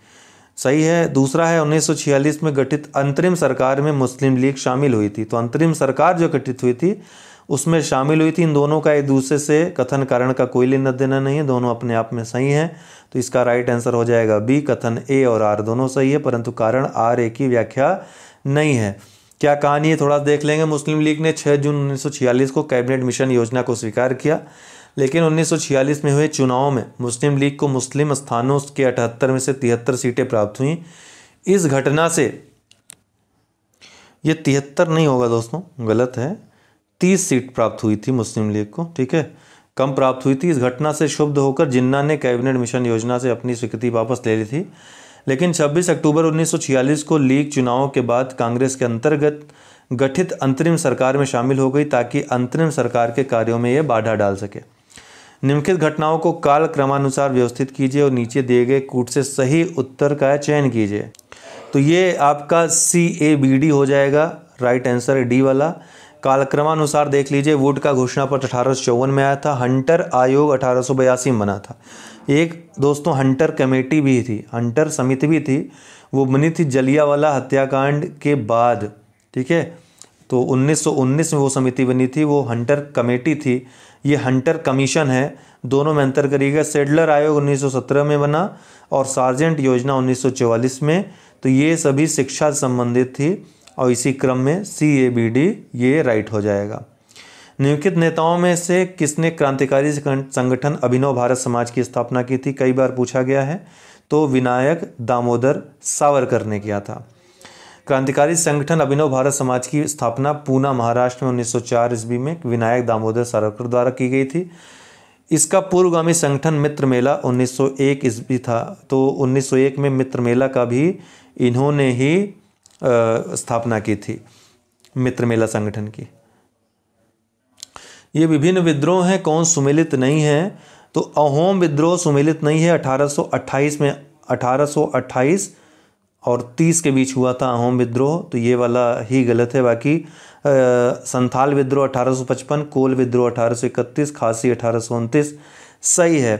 सही है दूसरा है 1946 में गठित अंतरिम सरकार में मुस्लिम लीग शामिल हुई थी तो अंतरिम सरकार जो गठित हुई थी उसमें शामिल हुई थी इन दोनों का एक दूसरे से कथन कारण का कोई लेना देना नहीं है दोनों अपने आप में सही हैं तो इसका राइट आंसर हो जाएगा बी कथन ए और आर दोनों सही है परंतु कारण आर ए की व्याख्या नहीं है क्या कहानी है थोड़ा देख लेंगे मुस्लिम लीग ने 6 जून 1946 को कैबिनेट मिशन योजना को स्वीकार किया लेकिन 1946 में हुए चुनाव में मुस्लिम लीग को मुस्लिम स्थानों के अठहत्तर में से तिहत्तर सीटें प्राप्त हुई इस घटना से ये तिहत्तर नहीं होगा दोस्तों गलत है तीस सीट प्राप्त हुई थी मुस्लिम लीग को ठीक है कम प्राप्त हुई थी इस घटना से क्षुब्ध होकर जिन्ना ने कैबिनेट मिशन योजना से अपनी स्वीकृति वापस ले ली थी लेकिन 26 अक्टूबर 1946 को लीग चुनावों के बाद कांग्रेस के अंतर्गत गठित अंतरिम सरकार में शामिल हो गई ताकि अंतरिम सरकार के कार्यों में यह बाधा डाल सके निम्नलिखित घटनाओं को काल क्रमानुसार व्यवस्थित कीजिए और नीचे दिए गए कूट से सही उत्तर का चयन कीजिए तो ये आपका सी ए बी डी हो जाएगा राइट आंसर डी वाला कालक्रमानुसार देख लीजिए वुड का घोषणा पत्र अठारह में आया था हंटर आयोग अठारह में बना था एक दोस्तों हंटर कमेटी भी थी हंटर समिति भी थी वो बनी थी जलियावाला हत्याकांड के बाद ठीक है तो 1919 में वो समिति बनी थी वो हंटर कमेटी थी ये हंटर कमीशन है दोनों में अंतर करिएगा सेडलर आयोग 1917 में बना और सार्जेंट योजना 1944 में तो ये सभी शिक्षा संबंधित थी और इसी क्रम में सी ए बी डी ये राइट हो जाएगा निम्नलिखित नेताओं में से किसने क्रांतिकारी संगठन अभिनव भारत समाज की स्थापना की थी कई बार पूछा गया है तो विनायक दामोदर सावरकर ने किया था क्रांतिकारी संगठन अभिनव भारत समाज की स्थापना पूना महाराष्ट्र में 1904 ईस्वी में विनायक दामोदर सावरकर द्वारा की गई थी इसका पूर्वगामी संगठन मित्र मेला 1901 ईस्वी था तो 1901 में मित्र मेला का भी इन्होंने ही स्थापना की थी मित्र मेला संगठन की ये विभिन्न विद्रोह हैं कौन सुमिलित नहीं है तो अहोम विद्रोह सुमिलित नहीं है 1828 में 1828 और 30 के बीच हुआ था अहोम विद्रोह तो ये वाला ही गलत है बाकी आ, संथाल विद्रोह 1855 कोल विद्रोह 1831 खासी अठारह सही है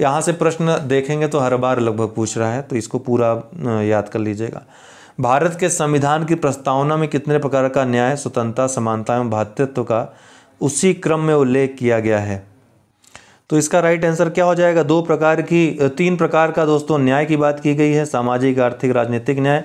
यहाँ से प्रश्न देखेंगे तो हर बार लगभग पूछ रहा है तो इसको पूरा याद कर लीजिएगा भारत के संविधान की प्रस्तावना में कितने प्रकार का न्याय स्वतंत्रता समानता एवं भातृत्व का उसी क्रम में उल्लेख किया गया है तो इसका राइट आंसर क्या हो जाएगा दो प्रकार की तीन प्रकार का दोस्तों न्याय की बात की गई है सामाजिक आर्थिक राजनीतिक न्याय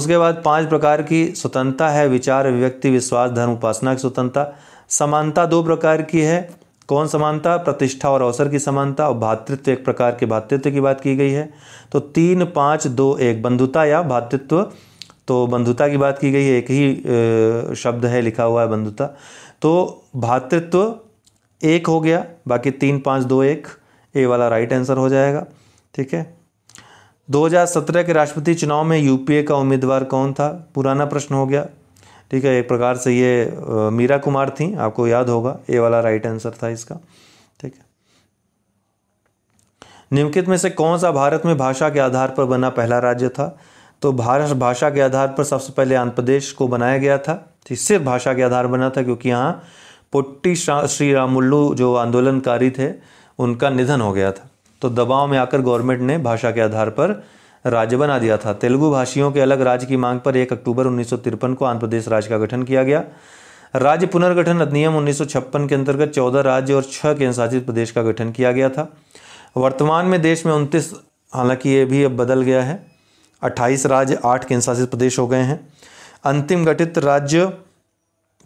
उसके बाद पांच प्रकार की स्वतंत्रता है विचार व्यक्ति विश्वास धर्म उपासना की स्वतंत्रता समानता दो प्रकार की है कौन समानता प्रतिष्ठा और अवसर की समानता और भातृत्व एक प्रकार के भातृत्व की बात की गई है तो तीन पाँच दो एक बंधुता या भातृत्व तो बंधुता की बात की गई है एक ही शब्द है लिखा हुआ है बंधुता तो भातृत्व एक हो गया बाकी तीन पाँच दो एक ए वाला राइट आंसर हो जाएगा ठीक है 2017 के राष्ट्रपति चुनाव में यूपीए का उम्मीदवार कौन था पुराना प्रश्न हो गया ठीक है एक प्रकार से ये मीरा कुमार थी आपको याद होगा ए वाला राइट आंसर था इसका ठीक है निम्नलिखित में से कौन सा भारत में भाषा के आधार पर बना पहला राज्य था तो भारत भाषा के आधार पर सबसे पहले आंध्र प्रदेश को बनाया गया था तो सिर्फ भाषा के आधार बना था क्योंकि यहाँ पुट्टी श्री रामुल्लू जो आंदोलनकारी थे उनका निधन हो गया था तो दबाव में आकर गवर्नमेंट ने भाषा के आधार पर राज्य बना दिया था तेलुगु भाषियों के अलग राज्य की मांग पर एक अक्टूबर उन्नीस को आंध्र प्रदेश राज्य का गठन किया गया राज्य पुनर्गठन अधिनियम उन्नीस के अंतर्गत चौदह राज्य और छः केंद्रशासित प्रदेश का गठन किया गया था वर्तमान में देश में उनतीस हालांकि ये भी अब बदल गया है अट्ठाईस राज्य आठ केंद्रशासित प्रदेश हो गए हैं अंतिम गठित राज्य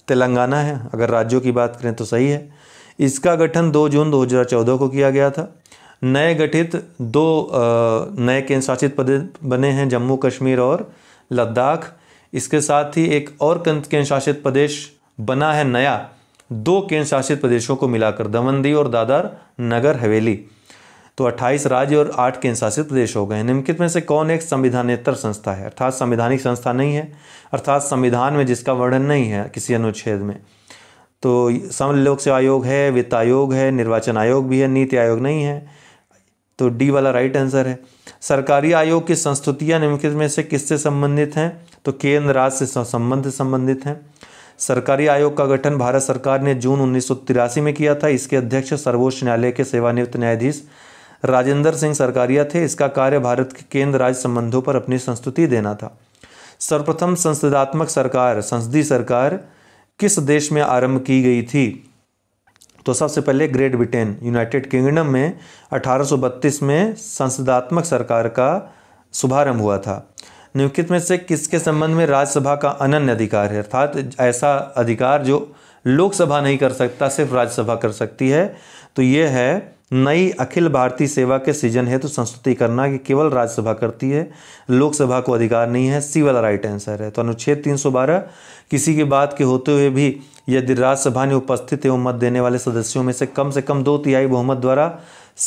तेलंगाना है अगर राज्यों की बात करें तो सही है इसका गठन 2 जून 2014 को किया गया था नए गठित दो नए केंद्र शासित प्रदेश बने हैं जम्मू कश्मीर और लद्दाख इसके साथ ही एक और केंद्र शासित प्रदेश बना है नया दो केंद्र शासित प्रदेशों को मिलाकर दमनदी और दादर नगर हवेली तो 28 राज्य और 8 केंद्र शासित प्रदेश हो गए निम्नलिखित में से कौन एक संविधानेतर संस्था है अर्थात संविधानिक संस्था नहीं है अर्थात संविधान में जिसका वर्णन नहीं है किसी अनुच्छेद में तो सम लोक सेवा आयोग है वित्त आयोग है निर्वाचन आयोग भी है नीति आयोग नहीं है तो डी वाला राइट आंसर है सरकारी आयोग की संस्तुतियाँ निम्नलिखित में से किससे संबंधित हैं तो केंद्र राज्य से संबंध संबंधित हैं सरकारी आयोग का गठन भारत सरकार ने जून उन्नीस में किया था इसके अध्यक्ष सर्वोच्च न्यायालय के सेवानिवृत्त न्यायाधीश राजेंद्र सिंह सरकारिया थे इसका कार्य भारत के केंद्र राज्य संबंधों पर अपनी संस्तुति देना था सर्वप्रथम संसदात्मक सरकार संसदीय सरकार किस देश में आरंभ की गई थी तो सबसे पहले ग्रेट ब्रिटेन यूनाइटेड किंगडम में 1832 में संसदात्मक सरकार का शुभारंभ हुआ था निम्नलिखित में से किसके संबंध में राज्यसभा का अनन्य अधिकार है अर्थात ऐसा अधिकार जो लोकसभा नहीं कर सकता सिर्फ राज्यसभा कर सकती है तो ये है नई अखिल भारतीय सेवा के सृजन हेतु तो संस्तुति करना कि केवल राज्यसभा करती है लोकसभा को अधिकार नहीं है सी वाला राइट आंसर है तो अनुच्छेद 312 किसी की बात के होते हुए भी यदि राज्यसभा ने उपस्थित एवं मत देने वाले सदस्यों में से कम से कम दो तिहाई बहुमत द्वारा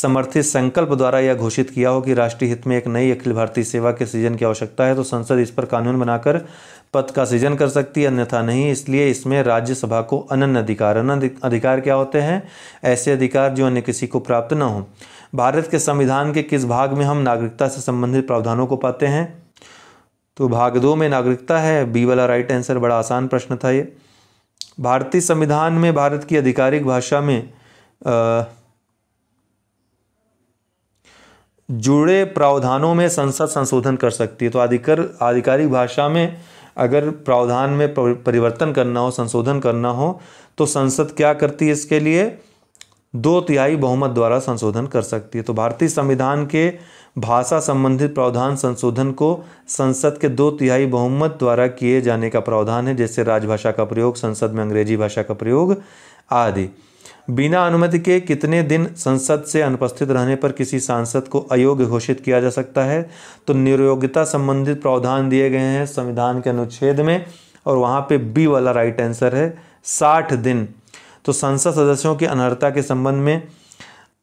समर्थित संकल्प द्वारा यह घोषित किया हो कि राष्ट्रीय हित में एक नई अखिल भारतीय सेवा के सृजन की आवश्यकता है तो संसद इस पर कानून बनाकर पद का सृजन कर सकती है अन्यथा नहीं इसलिए इसमें राज्यसभा को अनन्य अधिकार अनन्य अधिकार क्या होते हैं ऐसे अधिकार जो अन्य किसी को प्राप्त न हो भारत के संविधान के किस भाग में हम नागरिकता से संबंधित प्रावधानों को पाते हैं तो भाग दो में नागरिकता है बी वाला राइट आंसर बड़ा आसान प्रश्न था ये भारतीय संविधान में भारत की आधिकारिक भाषा में आ, जुड़े प्रावधानों में संसद संशोधन कर सकती है तो आधिकार आधिकारिक भाषा में अगर प्रावधान में परिवर्तन करना हो संशोधन करना हो तो संसद क्या करती है इसके लिए दो तिहाई बहुमत द्वारा संशोधन कर सकती है तो भारतीय संविधान के भाषा संबंधित प्रावधान संशोधन को संसद के दो तिहाई बहुमत द्वारा किए जाने का प्रावधान है जैसे राजभाषा का प्रयोग संसद में अंग्रेजी भाषा का प्रयोग आदि बिना अनुमति के कितने दिन संसद से अनुपस्थित रहने पर किसी सांसद को अयोग्य घोषित किया जा सकता है तो निरयोग्यता संबंधित प्रावधान दिए गए हैं संविधान के अनुच्छेद में और वहाँ पे बी वाला राइट आंसर है साठ दिन तो संसद सदस्यों की अनर्हता के संबंध में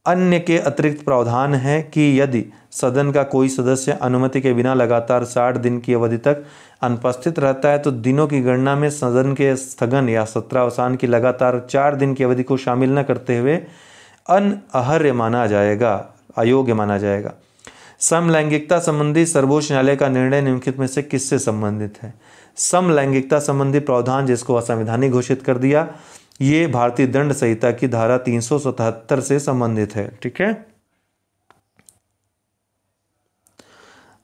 अन्य के अतिरिक्त प्रावधान है कि यदि सदन का कोई सदस्य अनुमति के बिना लगातार साठ दिन की अवधि तक अनुपस्थित रहता है तो दिनों की गणना में सदन के स्थगन या सत्रावसान की लगातार चार दिन की अवधि को शामिल न करते हुए अहर्य माना जाएगा अयोग्य माना जाएगा समलैंगिकता संबंधी सर्वोच्च न्यायालय का निर्णय निम्नलिखित में से किससे संबंधित है समलैंगिकता संबंधी प्रावधान जिसको असंवैधानिक घोषित कर दिया ये भारतीय दंड संहिता की धारा तीन से संबंधित है ठीक है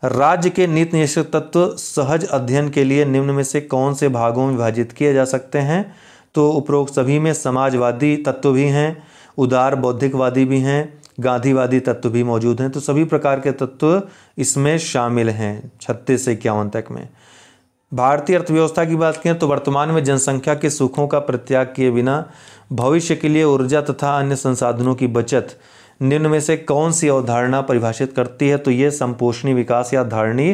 राज्य के नीति निश्चित तत्व सहज अध्ययन के लिए निम्न में से कौन से भागों में विभाजित किए जा सकते हैं तो उपरोक्त सभी में समाजवादी तत्व भी हैं उदार बौद्धिकवादी भी हैं गांधीवादी तत्व भी मौजूद हैं तो सभी प्रकार के तत्व इसमें शामिल हैं छत्तीस से इक्यावन तक में भारतीय अर्थव्यवस्था की बात करें तो वर्तमान में जनसंख्या के सुखों का प्रत्याग किए बिना भविष्य के लिए ऊर्जा तथा अन्य संसाधनों की बचत निम्न में से कौन सी अवधारणा परिभाषित करती है तो ये संपोषणी विकास या धारणी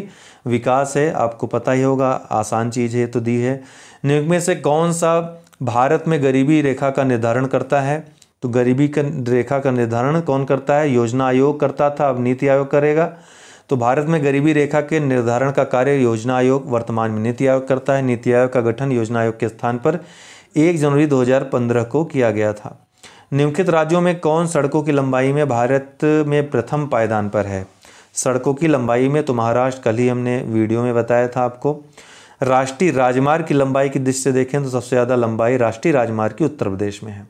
विकास है आपको पता ही होगा आसान चीज़ है तो दी है निम्न में से कौन सा भारत में गरीबी रेखा का निर्धारण करता है तो गरीबी का रेखा का निर्धारण कौन करता है योजना आयोग करता था अब नीति आयोग करेगा तो भारत में गरीबी रेखा के निर्धारण का कार्य योजना आयोग वर्तमान में नीति आयोग करता है नीति आयोग का गठन योजना आयोग के स्थान पर एक जनवरी 2015 को किया गया था निम्नलिखित राज्यों में कौन सड़कों की लंबाई में भारत में प्रथम पायदान पर है सड़कों की लंबाई में तो महाराष्ट्र कल ही हमने वीडियो में बताया था आपको राष्ट्रीय राजमार्ग की लंबाई की दृष्टि से देखें तो सबसे ज़्यादा लंबाई राष्ट्रीय राजमार्ग की उत्तर प्रदेश में है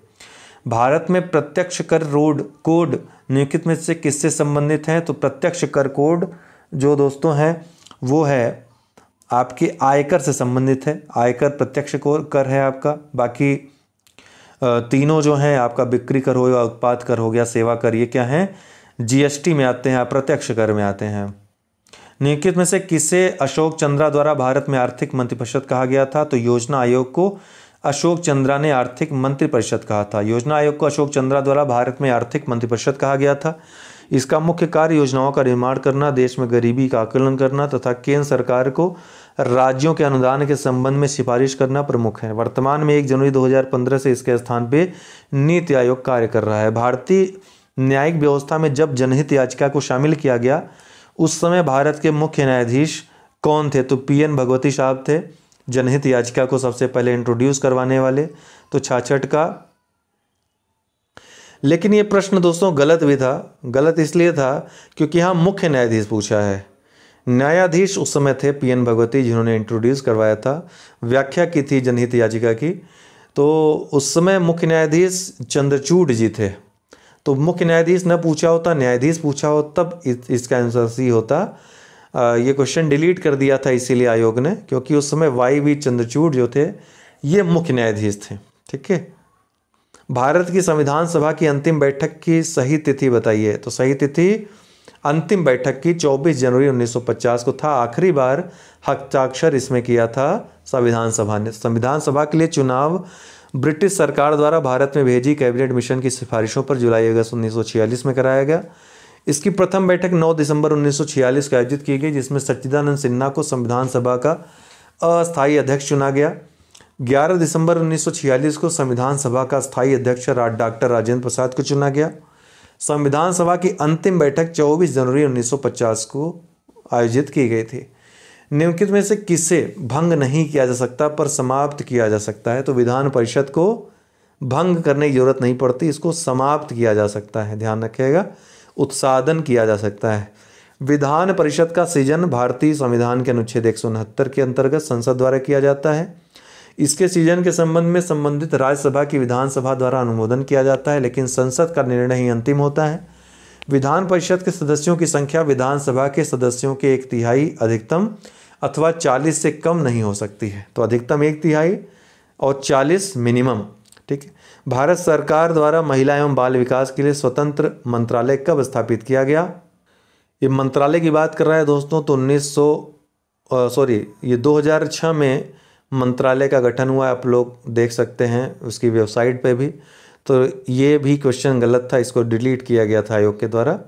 भारत में प्रत्यक्ष कर रोड कोड निम्नलिखित में से किससे संबंधित हैं तो प्रत्यक्ष कर कोड जो दोस्तों हैं वो है आपके आयकर से संबंधित है आयकर प्रत्यक्ष कर है आपका बाकी तीनों जो हैं आपका बिक्री कर हो या उत्पाद कर हो गया सेवा कर ये क्या है जीएसटी में आते हैं अप्रत्यक्ष कर में आते हैं निम्नलिखित में से किसे अशोक चंद्रा द्वारा भारत में आर्थिक मंत्रिपरिषद कहा गया था तो योजना आयोग को अशोक चंद्रा ने आर्थिक मंत्रिपरिषद कहा था योजना आयोग को अशोक चंद्रा द्वारा भारत में आर्थिक मंत्रिपरिषद कहा गया था इसका मुख्य कार्य योजनाओं का निर्माण करना देश में गरीबी का आकलन करना तथा केंद्र सरकार को राज्यों के अनुदान के संबंध में सिफारिश करना प्रमुख है वर्तमान में एक जनवरी 2015 से इसके स्थान पर नीति आयोग कार्य कर रहा है भारतीय न्यायिक व्यवस्था में जब जनहित याचिका को शामिल किया गया उस समय भारत के मुख्य न्यायाधीश कौन थे तो पी एन भगवती साहब थे जनहित याचिका को सबसे पहले इंट्रोड्यूस करवाने वाले तो छाछठ का लेकिन ये प्रश्न दोस्तों गलत भी था गलत इसलिए था क्योंकि यहाँ मुख्य न्यायाधीश पूछा है न्यायाधीश उस समय थे पी एन भगवती जिन्होंने इंट्रोड्यूस करवाया था व्याख्या की थी जनहित याचिका की तो उस समय मुख्य न्यायाधीश चंद्रचूड जी थे तो मुख्य न्यायाधीश न पूछा होता न्यायाधीश पूछा हो तब इस, इसका आंसर सी होता आ, ये क्वेश्चन डिलीट कर दिया था इसीलिए आयोग ने क्योंकि उस समय वाई वी चंद्रचूड जो थे ये मुख्य न्यायाधीश थे ठीक है भारत की संविधान सभा की अंतिम बैठक की सही तिथि बताइए तो सही तिथि अंतिम बैठक की 24 जनवरी 1950 को था आखिरी बार हस्ताक्षर इसमें किया था संविधान सभा ने संविधान सभा के लिए चुनाव ब्रिटिश सरकार द्वारा भारत में भेजी कैबिनेट मिशन की सिफारिशों पर जुलाई अगस्त उन्नीस में कराया गया इसकी प्रथम बैठक 9 दिसंबर 1946 को आयोजित की गई जिसमें सच्चिदानंद सिन्हा को संविधान सभा का अस्थायी अध्यक्ष चुना गया 11 दिसंबर 1946 को संविधान सभा का स्थायी अध्यक्ष डॉक्टर राजेंद्र प्रसाद को चुना गया संविधान सभा की अंतिम बैठक 24 जनवरी 1950 को आयोजित की गई थी निम्नलिखित में से किसे भंग नहीं किया जा सकता पर समाप्त किया जा सकता है तो विधान परिषद को भंग करने की जरूरत नहीं पड़ती इसको समाप्त किया जा सकता है ध्यान रखिएगा उत्सादन किया जा सकता है विधान परिषद का सृजन भारतीय संविधान के अनुच्छेद एक के अंतर्गत संसद द्वारा किया जाता है इसके सीजन के संबंध में संबंधित राज्यसभा की विधानसभा द्वारा अनुमोदन किया जाता है लेकिन संसद का निर्णय ही अंतिम होता है विधान परिषद के सदस्यों की संख्या विधानसभा के सदस्यों के एक तिहाई अधिकतम अथवा 40 से कम नहीं हो सकती है तो अधिकतम एक तिहाई और 40 मिनिमम ठीक है भारत सरकार द्वारा महिला एवं बाल विकास के लिए स्वतंत्र मंत्रालय कब स्थापित किया गया ये मंत्रालय की बात कर रहा है दोस्तों तो उन्नीस सौ सॉरी ये 2006 में मंत्रालय का गठन हुआ आप लोग देख सकते हैं उसकी वेबसाइट पे भी तो ये भी क्वेश्चन गलत था इसको डिलीट किया गया था आयोग के द्वारा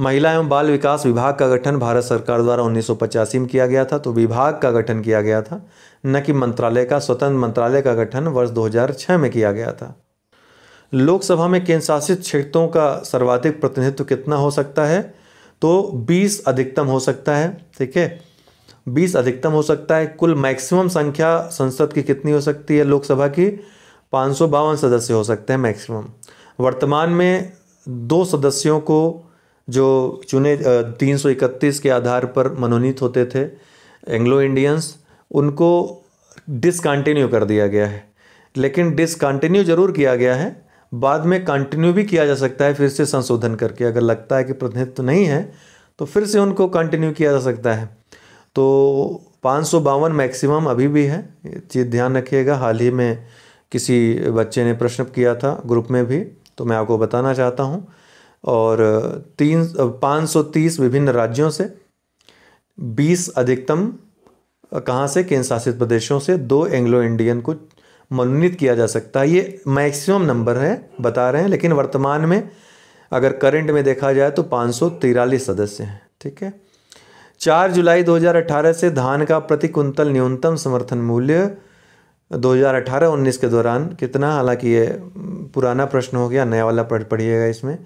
महिला एवं बाल विकास विभाग का गठन भारत सरकार द्वारा उन्नीस में किया गया था तो विभाग का गठन किया गया था न कि मंत्रालय का स्वतंत्र मंत्रालय का गठन वर्ष 2006 में किया गया था लोकसभा में केंद्र शासित क्षेत्रों का सर्वाधिक प्रतिनिधित्व कितना हो सकता है तो 20 अधिकतम हो सकता है ठीक है बीस अधिकतम हो सकता है कुल मैक्सिमम संख्या संसद की कितनी हो सकती है लोकसभा की पाँच सौ बावन सदस्य हो सकते हैं मैक्सिमम वर्तमान में दो सदस्यों को जो चुने तीन सौ इकतीस के आधार पर मनोनीत होते थे एंग्लो इंडियंस उनको डिसकंटिन्यू कर दिया गया है लेकिन डिसकंटिन्यू जरूर किया गया है बाद में कंटिन्यू भी किया जा सकता है फिर से संशोधन करके अगर लगता है कि प्रतिनिधित्व नहीं है तो फिर से उनको कंटिन्यू किया जा सकता है तो पाँच सौ बावन मैक्सिमम अभी भी है चीज़ ध्यान रखिएगा हाल ही में किसी बच्चे ने प्रश्न किया था ग्रुप में भी तो मैं आपको बताना चाहता हूँ और तीन पाँच सौ तीस विभिन्न राज्यों से बीस अधिकतम कहाँ से केंद्र शासित प्रदेशों से दो एंग्लो इंडियन को मनोनीत किया जा सकता है ये मैक्सिमम नंबर है बता रहे हैं लेकिन वर्तमान में अगर करंट में देखा जाए तो पाँच सौ तिरालीस सदस्य हैं ठीक है चार जुलाई 2018 से धान का प्रति कुंतल न्यूनतम समर्थन मूल्य 2018-19 के दौरान कितना हालांकि ये पुराना प्रश्न हो गया नया वाला पढ़ पढ़िएगा इसमें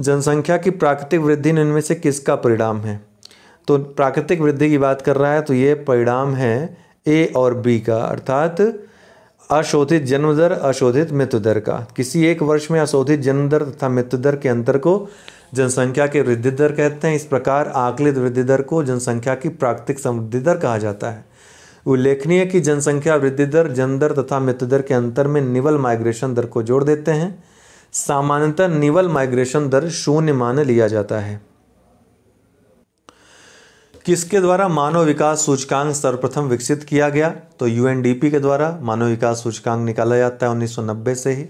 जनसंख्या की प्राकृतिक वृद्धि इनमें से किसका परिणाम है तो प्राकृतिक वृद्धि की बात कर रहा है तो ये परिणाम है ए और बी का अर्थात अशोधित जन्मदर अशोधित मृत्यु दर का किसी एक वर्ष में अशोधित जन्मदर तथा मृत्यु दर के अंतर को जनसंख्या के वृद्धि दर कहते हैं इस प्रकार आकलित वृद्धि दर को जनसंख्या की प्राकृतिक समृद्धि दर कहा जाता है उल्लेखनीय कि जनसंख्या वृद्धि दर जनदर तथा मृत्यु दर के अंतर में निवल माइग्रेशन दर को जोड़ देते हैं सामान्यतः निवल माइग्रेशन दर शून्य मान लिया जाता है किसके द्वारा मानव विकास सूचकांक सर्वप्रथम विकसित किया गया तो यूएनडीपी के द्वारा मानव विकास सूचकांक निकाला जाता है 1990 से ही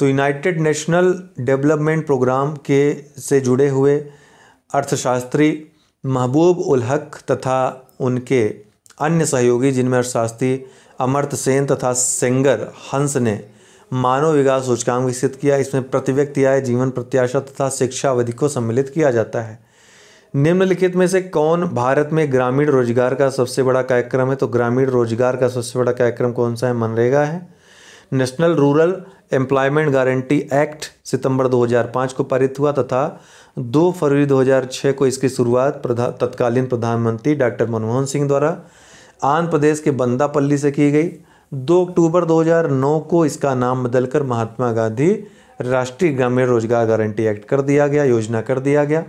तो यूनाइटेड नेशनल डेवलपमेंट प्रोग्राम के से जुड़े हुए अर्थशास्त्री महबूब उल हक तथा उनके अन्य सहयोगी जिनमें अर्थशास्त्री अमर्त सेन तथा सेंगर हंस ने मानव विकास सूचकांक विकसित किया इसमें प्रति व्यक्ति आय जीवन प्रत्याशा तथा शिक्षा अवधि को सम्मिलित किया जाता है निम्नलिखित में से कौन भारत में ग्रामीण रोजगार का सबसे बड़ा कार्यक्रम है तो ग्रामीण रोजगार का सबसे बड़ा कार्यक्रम कौन सा है मनरेगा है national rural employment guarantee act सितंबर 2005 को पारित हुआ तथा 2 फरवरी 2006 को इसकी शुरुआत प्रधा, तत्कालीन प्रधानमंत्री डॉक्टर मनमोहन सिंह द्वारा आंध्र प्रदेश के बंदापल्ली से की गई 2 अक्टूबर 2009 को इसका नाम बदलकर महात्मा गांधी राष्ट्रीय ग्रामीण रोजगार गारंटी एक्ट कर दिया गया योजना कर दिया गया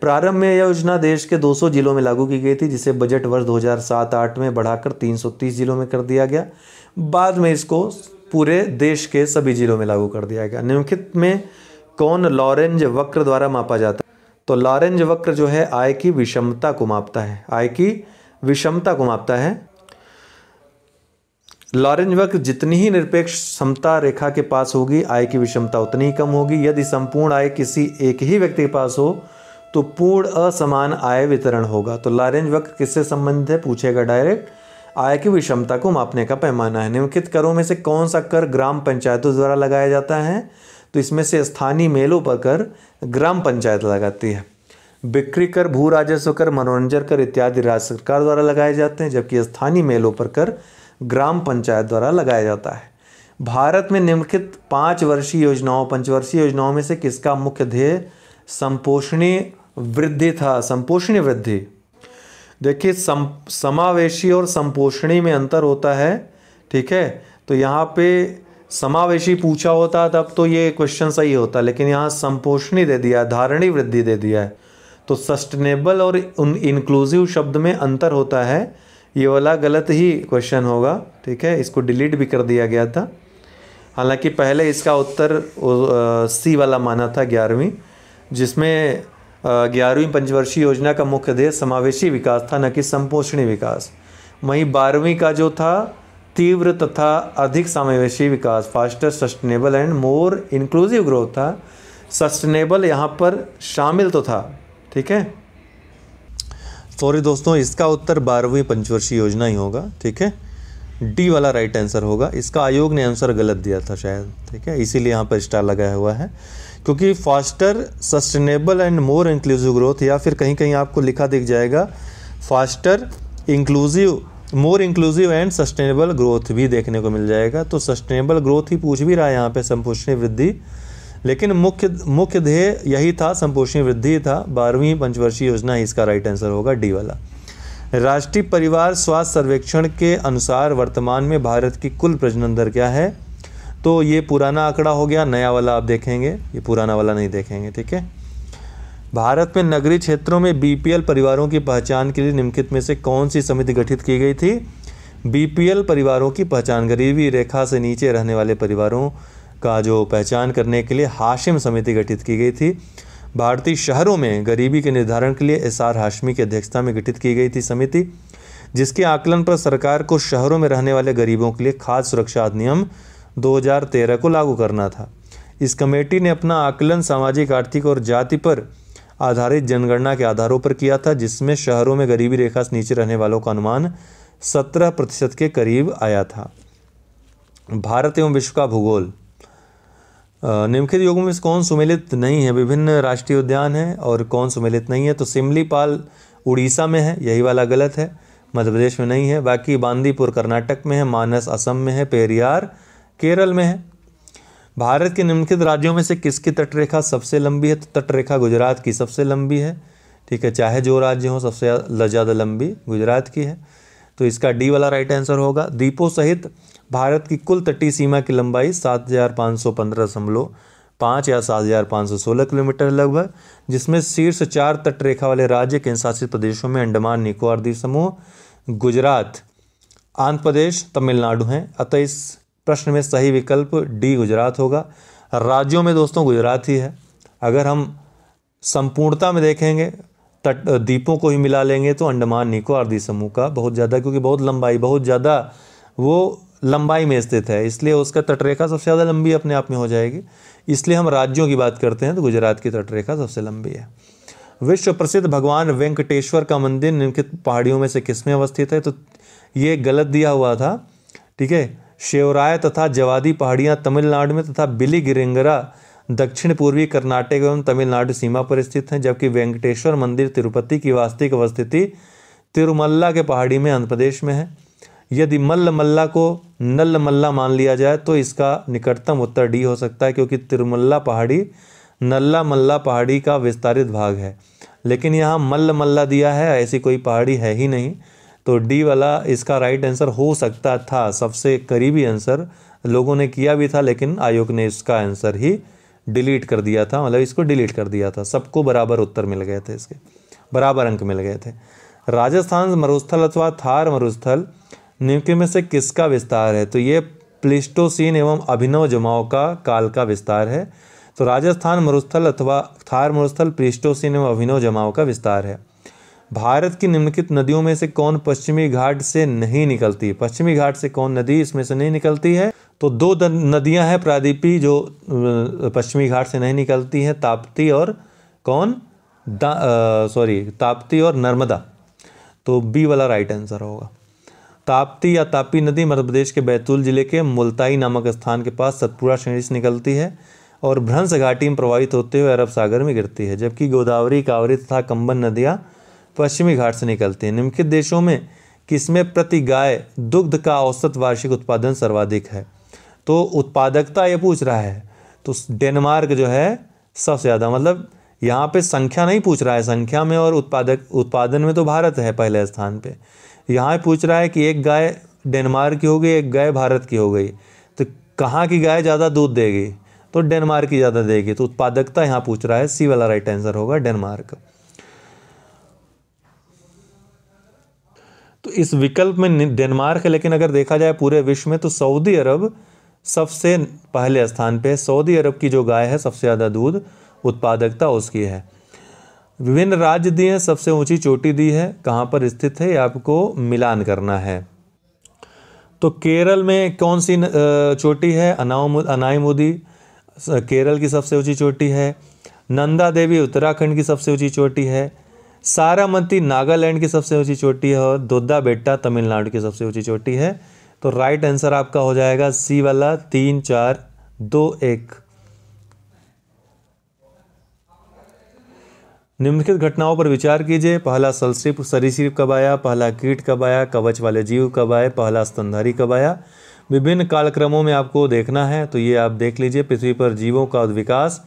प्रारंभ में यह योजना देश के 200 जिलों में लागू की गई थी जिसे बजट वर्ष 2007-8 में बढ़ाकर 330 जिलों में कर दिया गया बाद में इसको पूरे देश के सभी जिलों में लागू कर दिया गया निम्नलिखित में कौन लॉरेंज वक्र द्वारा मापा जाता है तो लॉरेंज वक्र जो है आय की विषमता को मापता है आय की विषमता को मापता है लॉरेंज वक्र जितनी ही निरपेक्ष क्षमता रेखा के पास होगी आय की विषमता उतनी ही कम होगी यदि संपूर्ण आय किसी एक ही व्यक्ति के पास हो तो पूर्ण असमान आय वितरण होगा तो लॉरेंज वक्र किससे संबंधित है पूछेगा डायरेक्ट आय की विषमता को मापने का पैमाना है निम्नलिखित करों में से कौन सा कर ग्राम पंचायतों द्वारा लगाया जाता है तो इसमें से स्थानीय मेलों पर कर ग्राम पंचायत लगाती है बिक्री कर भू राजस्व कर मनोरंजन कर इत्यादि राज्य सरकार द्वारा लगाए जाते हैं जबकि स्थानीय मेलों पर कर ग्राम पंचायत द्वारा लगाया जाता है भारत में निम्नलिखित पाँच वर्षीय योजनाओं पंचवर्षीय योजनाओं में से किसका मुख्य ध्येय संपोषणीय वृद्धि था संपोषणीय वृद्धि देखिए सम समावेशी और संपोषणी में अंतर होता है ठीक है तो यहाँ पे समावेशी पूछा होता तब तो ये क्वेश्चन सही होता लेकिन यहाँ संपोषणी दे दिया धारणी वृद्धि दे दिया है तो सस्टेनेबल और इंक्लूसिव शब्द में अंतर होता है ये वाला गलत ही क्वेश्चन होगा ठीक है इसको डिलीट भी कर दिया गया था हालांकि पहले इसका उत्तर सी वाला माना था ग्यारहवीं जिसमें ग्यारहवीं पंचवर्षीय योजना का मुख्य ध्येय समावेशी विकास था न कि संपोषणी विकास वहीं बारहवीं का जो था तीव्र तथा अधिक समावेशी विकास faster sustainable and more inclusive growth था सस्टेनेबल यहाँ पर शामिल तो था ठीक है सॉरी दोस्तों इसका उत्तर बारहवीं पंचवर्षीय योजना ही होगा ठीक है डी वाला राइट आंसर होगा इसका आयोग ने आंसर गलत दिया था शायद ठीक है इसीलिए यहाँ पर स्टार लगाया हुआ है क्योंकि faster sustainable and more inclusive growth या फिर कहीं कहीं आपको लिखा दिख जाएगा faster inclusive more inclusive and sustainable growth भी देखने को मिल जाएगा तो सस्टेनेबल ग्रोथ ही पूछ भी रहा है यहाँ पे संपोषणीय वृद्धि लेकिन मुख्य मुख्य ध्येय यही था संपोषणीय वृद्धि था बारहवीं पंचवर्षीय योजना ही इसका राइट आंसर होगा डी वाला राष्ट्रीय परिवार स्वास्थ्य सर्वेक्षण के अनुसार वर्तमान में भारत की कुल प्रजनन दर क्या है तो ये पुराना आंकड़ा हो गया नया वाला आप देखेंगे ये पुराना वाला नहीं देखेंगे ठीक है भारत में नगरीय क्षेत्रों में बीपीएल परिवारों की पहचान के लिए निम्नलिखित में से कौन सी समिति गठित की गई थी बीपीएल परिवारों की पहचान गरीबी रेखा से नीचे रहने वाले परिवारों का जो पहचान करने के लिए हाशिम समिति गठित की गई थी भारतीय शहरों में गरीबी के निर्धारण के लिए एस आर हाशमी की अध्यक्षता में गठित की गई थी समिति जिसके आकलन पर सरकार को शहरों में रहने वाले गरीबों के लिए खाद्य सुरक्षा अधिनियम 2013 को लागू करना था इस कमेटी ने अपना आकलन सामाजिक आर्थिक और जाति पर आधारित जनगणना के आधारों पर किया था जिसमें शहरों में गरीबी रेखा से नीचे रहने वालों का अनुमान 17 प्रतिशत के करीब आया था भारत एवं विश्व का भूगोल निम्नलिखित युगों में कौन सुमेलित नहीं है विभिन्न राष्ट्रीय उद्यान हैं और कौन सुमेलित नहीं है तो सिमलीपाल उड़ीसा में है यही वाला गलत है मध्य प्रदेश में नहीं है बाकी बांदीपुर कर्नाटक में है मानस असम में है पेरियार केरल में है भारत के निम्नलिखित राज्यों में से किसकी तटरेखा सबसे लंबी है तो तटरेखा गुजरात की सबसे लंबी है ठीक है चाहे जो राज्य हो सबसे ज़्यादा लंबी गुजरात की है तो इसका डी वाला राइट आंसर होगा द्वीपों सहित भारत की कुल तटीय सीमा की लंबाई सात हज़ार पाँच सौ पंद्रह दशमलव पाँच या सात हज़ार पाँच सौ सोलह किलोमीटर लगभग जिसमें शीर्ष चार तटरेखा वाले राज्य केंद्र शासित प्रदेशों में अंडमान निकोबार द्वीप समूह गुजरात आंध्र प्रदेश तमिलनाडु हैं अतः इस प्रश्न में सही विकल्प डी गुजरात होगा राज्यों में दोस्तों गुजरात ही है अगर हम संपूर्णता में देखेंगे तट द्वीपों को ही मिला लेंगे तो अंडमान निकोबार द्वीप समूह का बहुत ज़्यादा क्योंकि बहुत लंबाई बहुत ज़्यादा वो लंबाई में स्थित है इसलिए उसका तटरेखा सबसे ज़्यादा लंबी अपने आप में हो जाएगी इसलिए हम राज्यों की बात करते हैं तो गुजरात की तटरेखा सबसे लंबी है विश्व प्रसिद्ध भगवान वेंकटेश्वर का मंदिर निम्नलिखित पहाड़ियों में से किस में अवस्थित है तो ये गलत दिया हुआ था ठीक है शेवराय तथा जवादी पहाड़ियाँ तमिलनाडु में तथा बिली गिरिंगरा दक्षिण पूर्वी कर्नाटक एवं तमिलनाडु सीमा पर स्थित हैं जबकि वेंकटेश्वर मंदिर तिरुपति की वास्तविक अवस्थिति तिरुमल्ला के पहाड़ी में आंध्र प्रदेश में है यदि मल्ल मल्ला को नल मल्ला मान लिया जाए तो इसका निकटतम उत्तर डी हो सकता है क्योंकि तिरुमल्ला पहाड़ी नल्ला मल्ला पहाड़ी का विस्तारित भाग है लेकिन यहाँ मल्ल मल्ला दिया है ऐसी कोई पहाड़ी है ही नहीं तो डी वाला इसका राइट आंसर हो सकता था सबसे करीबी आंसर लोगों ने किया भी था लेकिन आयोग ने इसका आंसर ही डिलीट कर दिया था मतलब इसको डिलीट कर दिया था सबको बराबर उत्तर मिल गए थे इसके बराबर अंक मिल गए थे राजस्थान मरुस्थल अथवा थार मरुस्थल निम्न में से किसका विस्तार है तो ये प्लिस्टोसिन एवं अभिनव जमाव का काल का विस्तार है तो राजस्थान मरुस्थल अथवा थार मरुस्थल प्लिस्टोसिन एवं अभिनव जमाव का विस्तार है भारत की निम्नलिखित नदियों में से कौन पश्चिमी घाट से नहीं निकलती पश्चिमी घाट से कौन नदी इसमें से नहीं निकलती है तो दो नदियां हैं प्रादीपी जो पश्चिमी घाट से नहीं निकलती हैं ताप्ती और कौन सॉरी ताप्ती और नर्मदा तो बी वाला राइट आंसर होगा ताप्ती या तापी नदी मध्य प्रदेश के बैतूल जिले के मुल्ताई नामक स्थान के पास सतपुरा श्रेणी से निकलती है और भ्रंश घाटी में प्रवाहित होते हुए अरब सागर में गिरती है जबकि गोदावरी कावरी तथा कंबन नदियाँ पश्चिमी घाट से निकलती हैं निम्नलिखित देशों में किसमें प्रति गाय दुग्ध का औसत वार्षिक उत्पादन सर्वाधिक है तो उत्पादकता ये पूछ रहा है तो डेनमार्क जो है सबसे ज़्यादा मतलब यहाँ पे संख्या नहीं पूछ रहा है संख्या में और उत्पादक उत्पादन में तो भारत है पहले स्थान पे यहाँ पूछ रहा है कि एक गाय डेनमार्क की हो गई एक गाय भारत की हो गई तो कहाँ की गाय ज़्यादा दूध देगी तो डेनमार्क की ज़्यादा देगी तो उत्पादकता यहाँ पूछ रहा है सी वाला राइट आंसर होगा डेनमार्क तो इस विकल्प में डेनमार्क है लेकिन अगर देखा जाए पूरे विश्व में तो सऊदी अरब सबसे पहले स्थान पे है सऊदी अरब की जो गाय है सबसे ज़्यादा दूध उत्पादकता उसकी है विभिन्न राज्य दिए हैं सबसे ऊंची चोटी दी है कहाँ पर स्थित है ये आपको मिलान करना है तो केरल में कौन सी चोटी है अनाम केरल की सबसे ऊंची चोटी है नंदा देवी उत्तराखंड की सबसे ऊंची चोटी है सारामती नागालैंड की सबसे ऊंची चोटी है और दुद्दा बेट्टा तमिलनाडु की सबसे ऊंची चोटी है तो राइट आंसर आपका हो जाएगा सी वाला तीन चार दो एक निम्नलिखित घटनाओं पर विचार कीजिए पहला सलसिप सरीसिप कब आया पहला कीट कब आया कवच वाले जीव कब आए पहला स्तनधारी कब आया विभिन्न कालक्रमों में आपको देखना है तो ये आप देख लीजिए पृथ्वी पर जीवों का विकास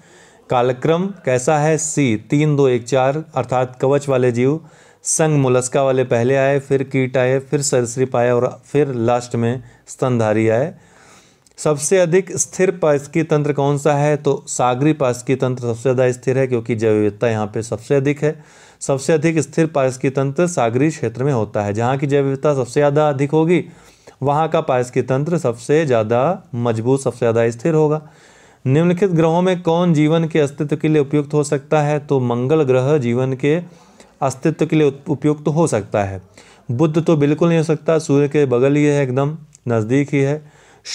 कालक्रम कैसा है सी तीन दो एक चार अर्थात कवच वाले जीव संग मुलस्का वाले पहले आए फिर कीट आए फिर सरसरी पाए और फिर लास्ट में स्तनधारी आए सबसे अधिक स्थिर पास्की तंत्र कौन सा है तो सागरी पास्की तंत्र सबसे ज़्यादा स्थिर है क्योंकि जैव विविधता यहाँ पे सबसे अधिक है सबसे अधिक स्थिर पास्की तंत्र सागरी क्षेत्र में होता है जहाँ की जैव विविधता सबसे ज़्यादा अधिक होगी वहाँ का पास्की तंत्र सबसे ज़्यादा मजबूत सबसे ज़्यादा स्थिर होगा निम्नलिखित ग्रहों में कौन जीवन के अस्तित्व के लिए उपयुक्त हो सकता है तो मंगल ग्रह जीवन के अस्तित्व के लिए उपयुक्त हो सकता है बुद्ध तो बिल्कुल नहीं हो सकता सूर्य के बगल ही है एकदम नज़दीक ही है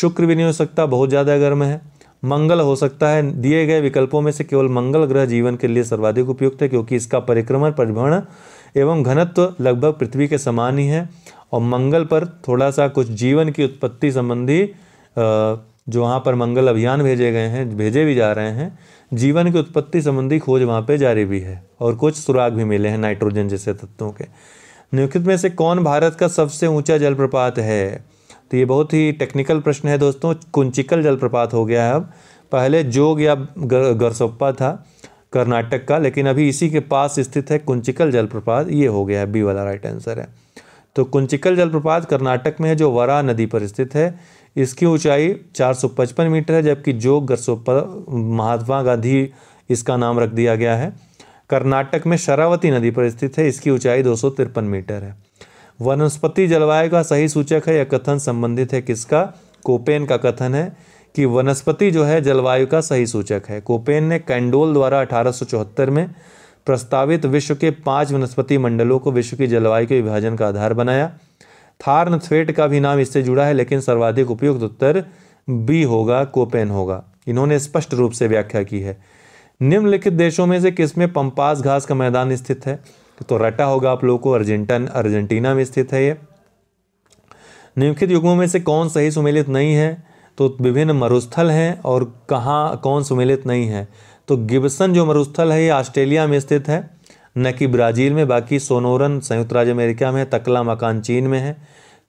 शुक्र भी नहीं हो सकता बहुत ज़्यादा गर्म है मंगल हो सकता है दिए गए विकल्पों में से केवल मंगल ग्रह जीवन के लिए सर्वाधिक उपयुक्त है क्योंकि इसका परिक्रमण परिभ्रमण एवं घनत्व लगभग पृथ्वी के समान ही है और मंगल पर थोड़ा सा कुछ जीवन की उत्पत्ति संबंधी जो वहाँ पर मंगल अभियान भेजे गए हैं भेजे भी जा रहे हैं जीवन की उत्पत्ति संबंधी खोज वहाँ पे जारी भी है और कुछ सुराग भी मिले हैं नाइट्रोजन जैसे तत्वों के निम्नलिखित में से कौन भारत का सबसे ऊंचा जलप्रपात है तो ये बहुत ही टेक्निकल प्रश्न है दोस्तों कुंचिकल जलप्रपात हो गया है अब पहले जोग या गरसोप्पा था कर्नाटक का लेकिन अभी इसी के पास स्थित है कुंचिकल जलप्रपात ये हो गया है बी वाला राइट आंसर है तो कुंचिकल जलप्रपात कर्नाटक में है जो वरा नदी पर स्थित है इसकी ऊंचाई 455 मीटर है जबकि जोग गरसोपा महात्मा गांधी इसका नाम रख दिया गया है कर्नाटक में शरावती नदी पर स्थित है इसकी ऊंचाई दो मीटर है वनस्पति जलवायु का सही सूचक है यह कथन संबंधित है किसका कोपेन का कथन है कि वनस्पति जो है जलवायु का सही सूचक है कोपेन ने कैंडोल द्वारा अठारह में प्रस्तावित विश्व के पांच वनस्पति मंडलों को विश्व की जलवायु के विभाजन का आधार बनाया थार्नथवेट का भी नाम इससे जुड़ा है लेकिन सर्वाधिक उपयुक्त उत्तर बी होगा कोपेन होगा इन्होंने स्पष्ट रूप से व्याख्या की है निम्नलिखित देशों में से किसमें पंपास घास का मैदान स्थित है तो रटा होगा आप लोगों को अर्जेंटन अर्जेंटीना में स्थित है ये निम्नलिखित युगों में से कौन सही सुमेलित नहीं है तो विभिन्न मरुस्थल हैं और कहाँ कौन सुमेलित नहीं है तो गिब्सन जो मरुस्थल है ये ऑस्ट्रेलिया में स्थित है न कि ब्राज़ील में बाकी सोनोरन संयुक्त राज्य अमेरिका में तकला मकान चीन में है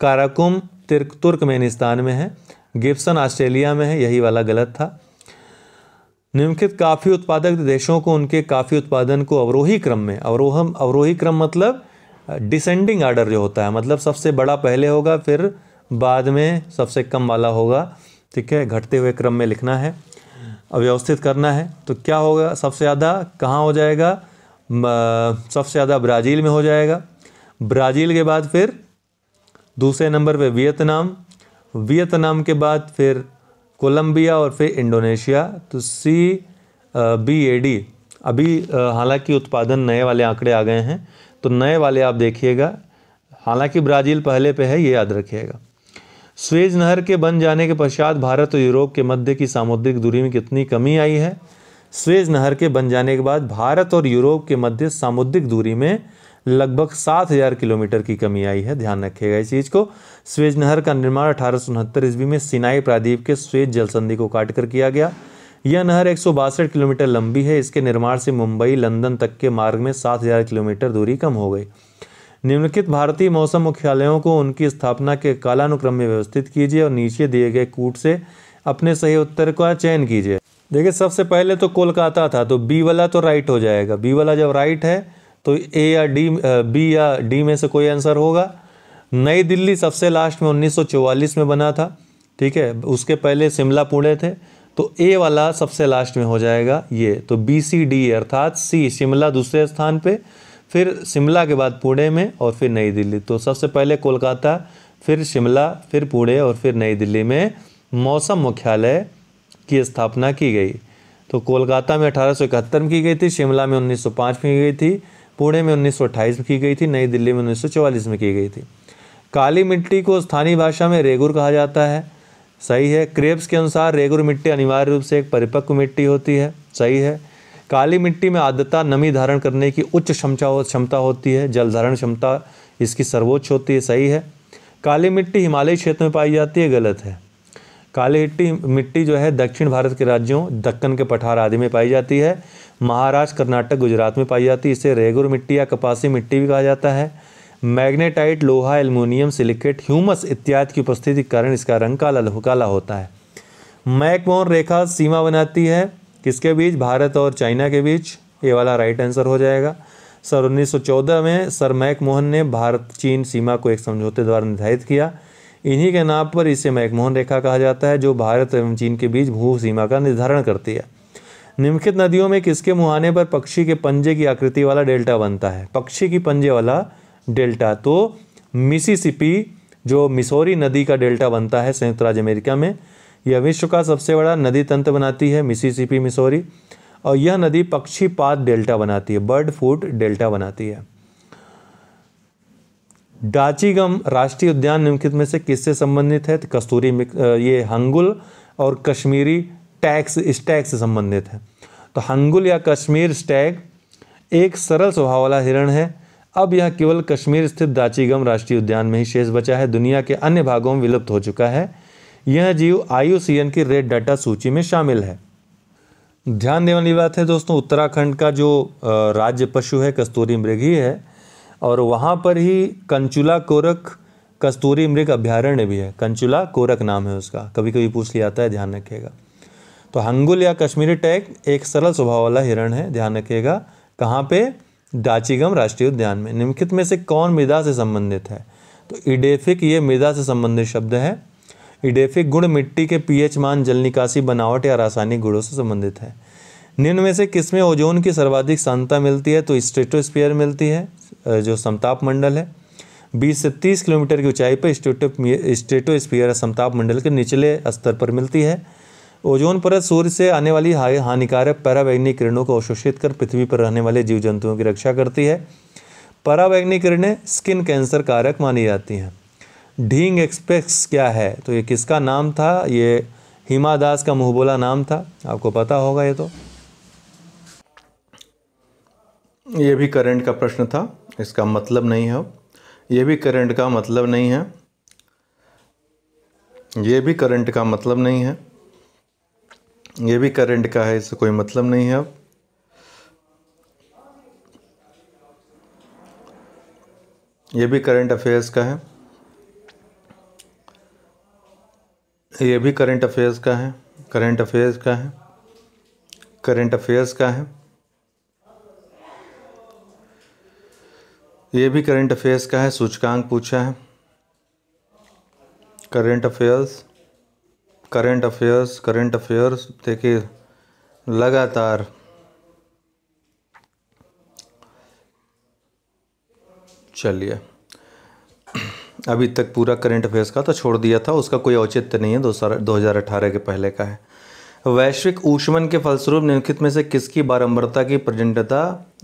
काराकुम तुर्क तुर्कमेनिस्तान में है गिप्सन ऑस्ट्रेलिया में है यही वाला गलत था निम्नलिखित काफ़ी उत्पादक देशों को उनके काफ़ी उत्पादन को अवरोही क्रम में अवरोहम अवरोही क्रम मतलब डिसेंडिंग आर्डर जो होता है मतलब सबसे बड़ा पहले होगा फिर बाद में सबसे कम वाला होगा ठीक है घटते हुए क्रम में लिखना है अव्यवस्थित करना है तो क्या होगा सबसे ज़्यादा कहाँ हो जाएगा सबसे ज़्यादा ब्राज़ील में हो जाएगा ब्राज़ील के बाद फिर दूसरे नंबर पे वियतनाम वियतनाम के बाद फिर कोलंबिया और फिर इंडोनेशिया तो सी बी ए डी अभी हालांकि उत्पादन नए वाले आंकड़े आ गए हैं तो नए वाले आप देखिएगा हालांकि ब्राज़ील पहले पे है ये याद रखिएगा स्वेज नहर के बन जाने के पश्चात भारत और यूरोप के मध्य की सामुद्रिक दूरी में कितनी कमी आई है स्वेज नहर के बन जाने के बाद भारत और यूरोप के मध्य सामुद्रिक दूरी में लगभग सात हज़ार किलोमीटर की कमी आई है ध्यान रखिएगा इस चीज़ को स्वेज नहर का निर्माण अठारह सौ उनहत्तर ईस्वी में सिनाई प्रादीप के स्वेज जल संधि को काटकर किया गया यह नहर एक किलोमीटर लंबी है इसके निर्माण से मुंबई लंदन तक के मार्ग में सात हज़ार किलोमीटर दूरी कम हो गई निम्नलिखित भारतीय मौसम मुख्यालयों को उनकी स्थापना के कालानुक्रम में व्यवस्थित कीजिए और नीचे दिए गए कूट से अपने सही उत्तर का चयन कीजिए देखिए सबसे पहले तो कोलकाता था तो बी वाला तो राइट हो जाएगा बी वाला जब राइट है तो ए या डी बी या डी में से कोई आंसर होगा नई दिल्ली सबसे लास्ट में 1944 में बना था ठीक है उसके पहले शिमला पुणे थे तो ए वाला सबसे लास्ट में हो जाएगा ये तो बी सी डी अर्थात सी शिमला दूसरे स्थान पे फिर शिमला के बाद पुणे में और फिर नई दिल्ली तो सबसे पहले कोलकाता फिर शिमला फिर पुणे और फिर नई दिल्ली में मौसम मुख्यालय की स्थापना की गई तो कोलकाता में अठारह में की गई थी शिमला में 1905 में की गई थी पुणे में 1928 में की गई थी नई दिल्ली में 1944 में की गई थी काली मिट्टी को स्थानीय भाषा में रेगुर कहा जाता है सही है क्रेप्स के अनुसार रेगुर मिट्टी अनिवार्य रूप से एक परिपक्व मिट्टी होती है सही है काली मिट्टी में आद्रता नमी धारण करने की उच्च क्षमता हो, क्षमता होती है जल धारण क्षमता इसकी सर्वोच्च होती है सही है काली मिट्टी हिमालय क्षेत्र में पाई जाती है गलत है काली हिट्टी मिट्टी जो है दक्षिण भारत के राज्यों दक्कन के पठार आदि में पाई जाती है महाराष्ट्र कर्नाटक गुजरात में पाई जाती है इसे रेगुर मिट्टी या कपासी मिट्टी भी कहा जाता है मैग्नेटाइट लोहा एल्यूमिनियम सिलिकेट ह्यूमस इत्यादि की उपस्थिति के कारण इसका रंग काला काला होता है मैकमोहन रेखा सीमा बनाती है किसके बीच भारत और चाइना के बीच ये वाला राइट आंसर हो जाएगा सर 1914 में सर मैकमोहन ने भारत चीन सीमा को एक समझौते द्वारा निर्धारित किया इन्हीं के नाम पर इसे मैकमोहन रेखा कहा जाता है जो भारत एवं चीन के बीच भू सीमा का निर्धारण करती है निम्नलिखित नदियों में किसके मुहाने पर पक्षी के पंजे की आकृति वाला डेल्टा बनता है पक्षी की पंजे वाला डेल्टा तो मिसिसिपी जो मिसौरी नदी का डेल्टा बनता है संयुक्त राज्य अमेरिका में यह विश्व का सबसे बड़ा नदी तंत्र बनाती है मिसिसिपी मिसौरी और यह नदी पक्षीपात डेल्टा बनाती है बर्ड फूट डेल्टा बनाती है डाचीगम राष्ट्रीय उद्यान निम्नलिखित में से किससे संबंधित है तो कस्तूरी ये हंगुल और कश्मीरी टैक्स स्टैग से संबंधित है तो हंगुल या कश्मीर स्टैग एक सरल स्वभाव वाला हिरण है अब यह केवल कश्मीर स्थित दाचीगम राष्ट्रीय उद्यान में ही शेष बचा है दुनिया के अन्य भागों में विलुप्त हो चुका है यह जीव आयु की रेड डाटा सूची में शामिल है ध्यान देने वाली बात है दोस्तों उत्तराखंड का जो राज्य पशु है कस्तूरी मृगी है और वहाँ पर ही कंचुला कोरक कस्तूरी मृग अभ्यारण्य भी है कंचुला कोरक नाम है उसका कभी कभी पूछ लिया जाता है ध्यान रखिएगा तो हंगुल या कश्मीरी टैग एक सरल स्वभाव वाला हिरण है ध्यान रखिएगा कहाँ पे डाचीगम राष्ट्रीय उद्यान में निम्नलिखित में से कौन मृदा से संबंधित है तो इडेफिक ये मृदा से संबंधित शब्द है इडेफिक गुण मिट्टी के पीएच मान जल निकासी बनावट या रासायनिक गुणों से संबंधित है निम्न में से किसमें ओजोन की सर्वाधिक सांता मिलती है तो स्टेटोस्पियर मिलती है जो समताप मंडल है 20 से 30 किलोमीटर की ऊंचाई पर स्टेटो स्टेटोस्फीयर समताप मंडल के निचले स्तर पर मिलती है ओजोन परत सूर्य से आने वाली हानिकारक पैरावैग्निक किरणों को अवशोषित कर पृथ्वी पर रहने वाले जीव जंतुओं की रक्षा करती है पैरावैग्निक किरणें स्किन कैंसर कारक मानी जाती हैं ढींग एक्सपेक्स क्या है तो ये किसका नाम था ये हिमा दास का मुहबोला बोला नाम था आपको पता होगा ये तो ये भी करंट का प्रश्न था इसका मतलब नहीं है ये भी करंट का मतलब नहीं है ये भी करंट का मतलब नहीं है ये भी करंट का है इससे कोई मतलब नहीं है अब ये भी करंट अफेयर्स का है ये भी करंट अफेयर्स का है करंट अफेयर्स का है करंट अफेयर्स का है ये भी करंट अफेयर्स का है सूचकांक पूछा है current affairs current affairs current affairs देखिए लगातार चलिए अभी तक पूरा करंट अफेयर्स का तो छोड़ दिया था उसका कोई औचित्य नहीं है दो हजार अठारह के पहले का है वैश्विक ऊष्मन के फलस्वरूप निम्नलिखित में से किसकी बारंबारता की प्रजंडता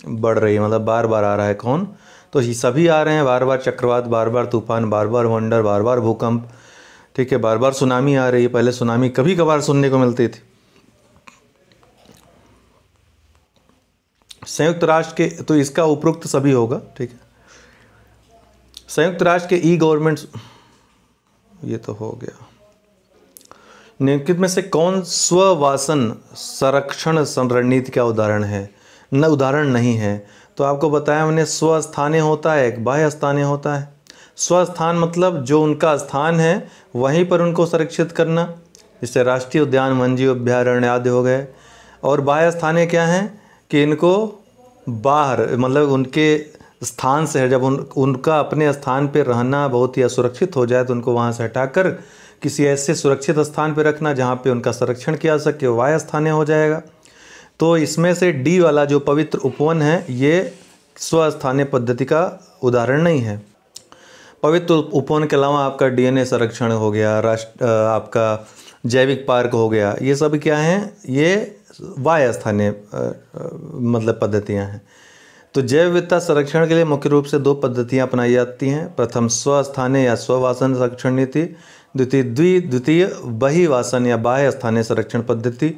बढ़ रही है मतलब बार बार आ रहा है कौन तो ये सभी आ रहे हैं बार बार चक्रवात बार बार तूफान बार बार वंडर बार बार भूकंप ठीक है बार बार सुनामी आ रही है पहले सुनामी कभी कभार सुनने को मिलती थी संयुक्त राष्ट्र के तो इसका उपरोक्त सभी होगा ठीक है संयुक्त राष्ट्र के ई गवर्नमेंट ये तो हो गया निम्नलिखित में से कौन स्ववासन संरक्षण रणनीति का उदाहरण है न उदाहरण नहीं है तो आपको बताया हमने स्वस्थाने होता है एक बाह्य स्थानीय होता है स्वस्थान मतलब जो उनका स्थान है वहीं पर उनको संरक्षित करना जैसे राष्ट्रीय उद्यान वनजीव अभ्यारण्य आदि हो गए और बाह्य स्थानीय क्या हैं कि इनको बाहर मतलब उनके स्थान से जब उन उनका अपने स्थान पर रहना बहुत ही असुरक्षित हो जाए तो उनको वहाँ से हटाकर किसी ऐसे सुरक्षित स्थान पर रखना जहाँ पे उनका संरक्षण किया जा सके वाय स्थानीय हो जाएगा तो इसमें से डी वाला जो पवित्र उपवन है ये स्वस्थानीय पद्धति का उदाहरण नहीं है पवित्र उपवन के अलावा आपका डीएनए संरक्षण हो गया राष्ट्र आपका जैविक पार्क हो गया ये सब क्या हैं ये वाय स्थानीय मतलब पद्धतियाँ हैं तो जैव विविधता संरक्षण के लिए मुख्य रूप से दो पद्धतियाँ अपनाई जाती हैं प्रथम स्वस्थानीय या स्ववासन संरक्षण नीति द्वितीय द्वि द्वितीय बहिवासन या बाह्य स्थानीय संरक्षण पद्धति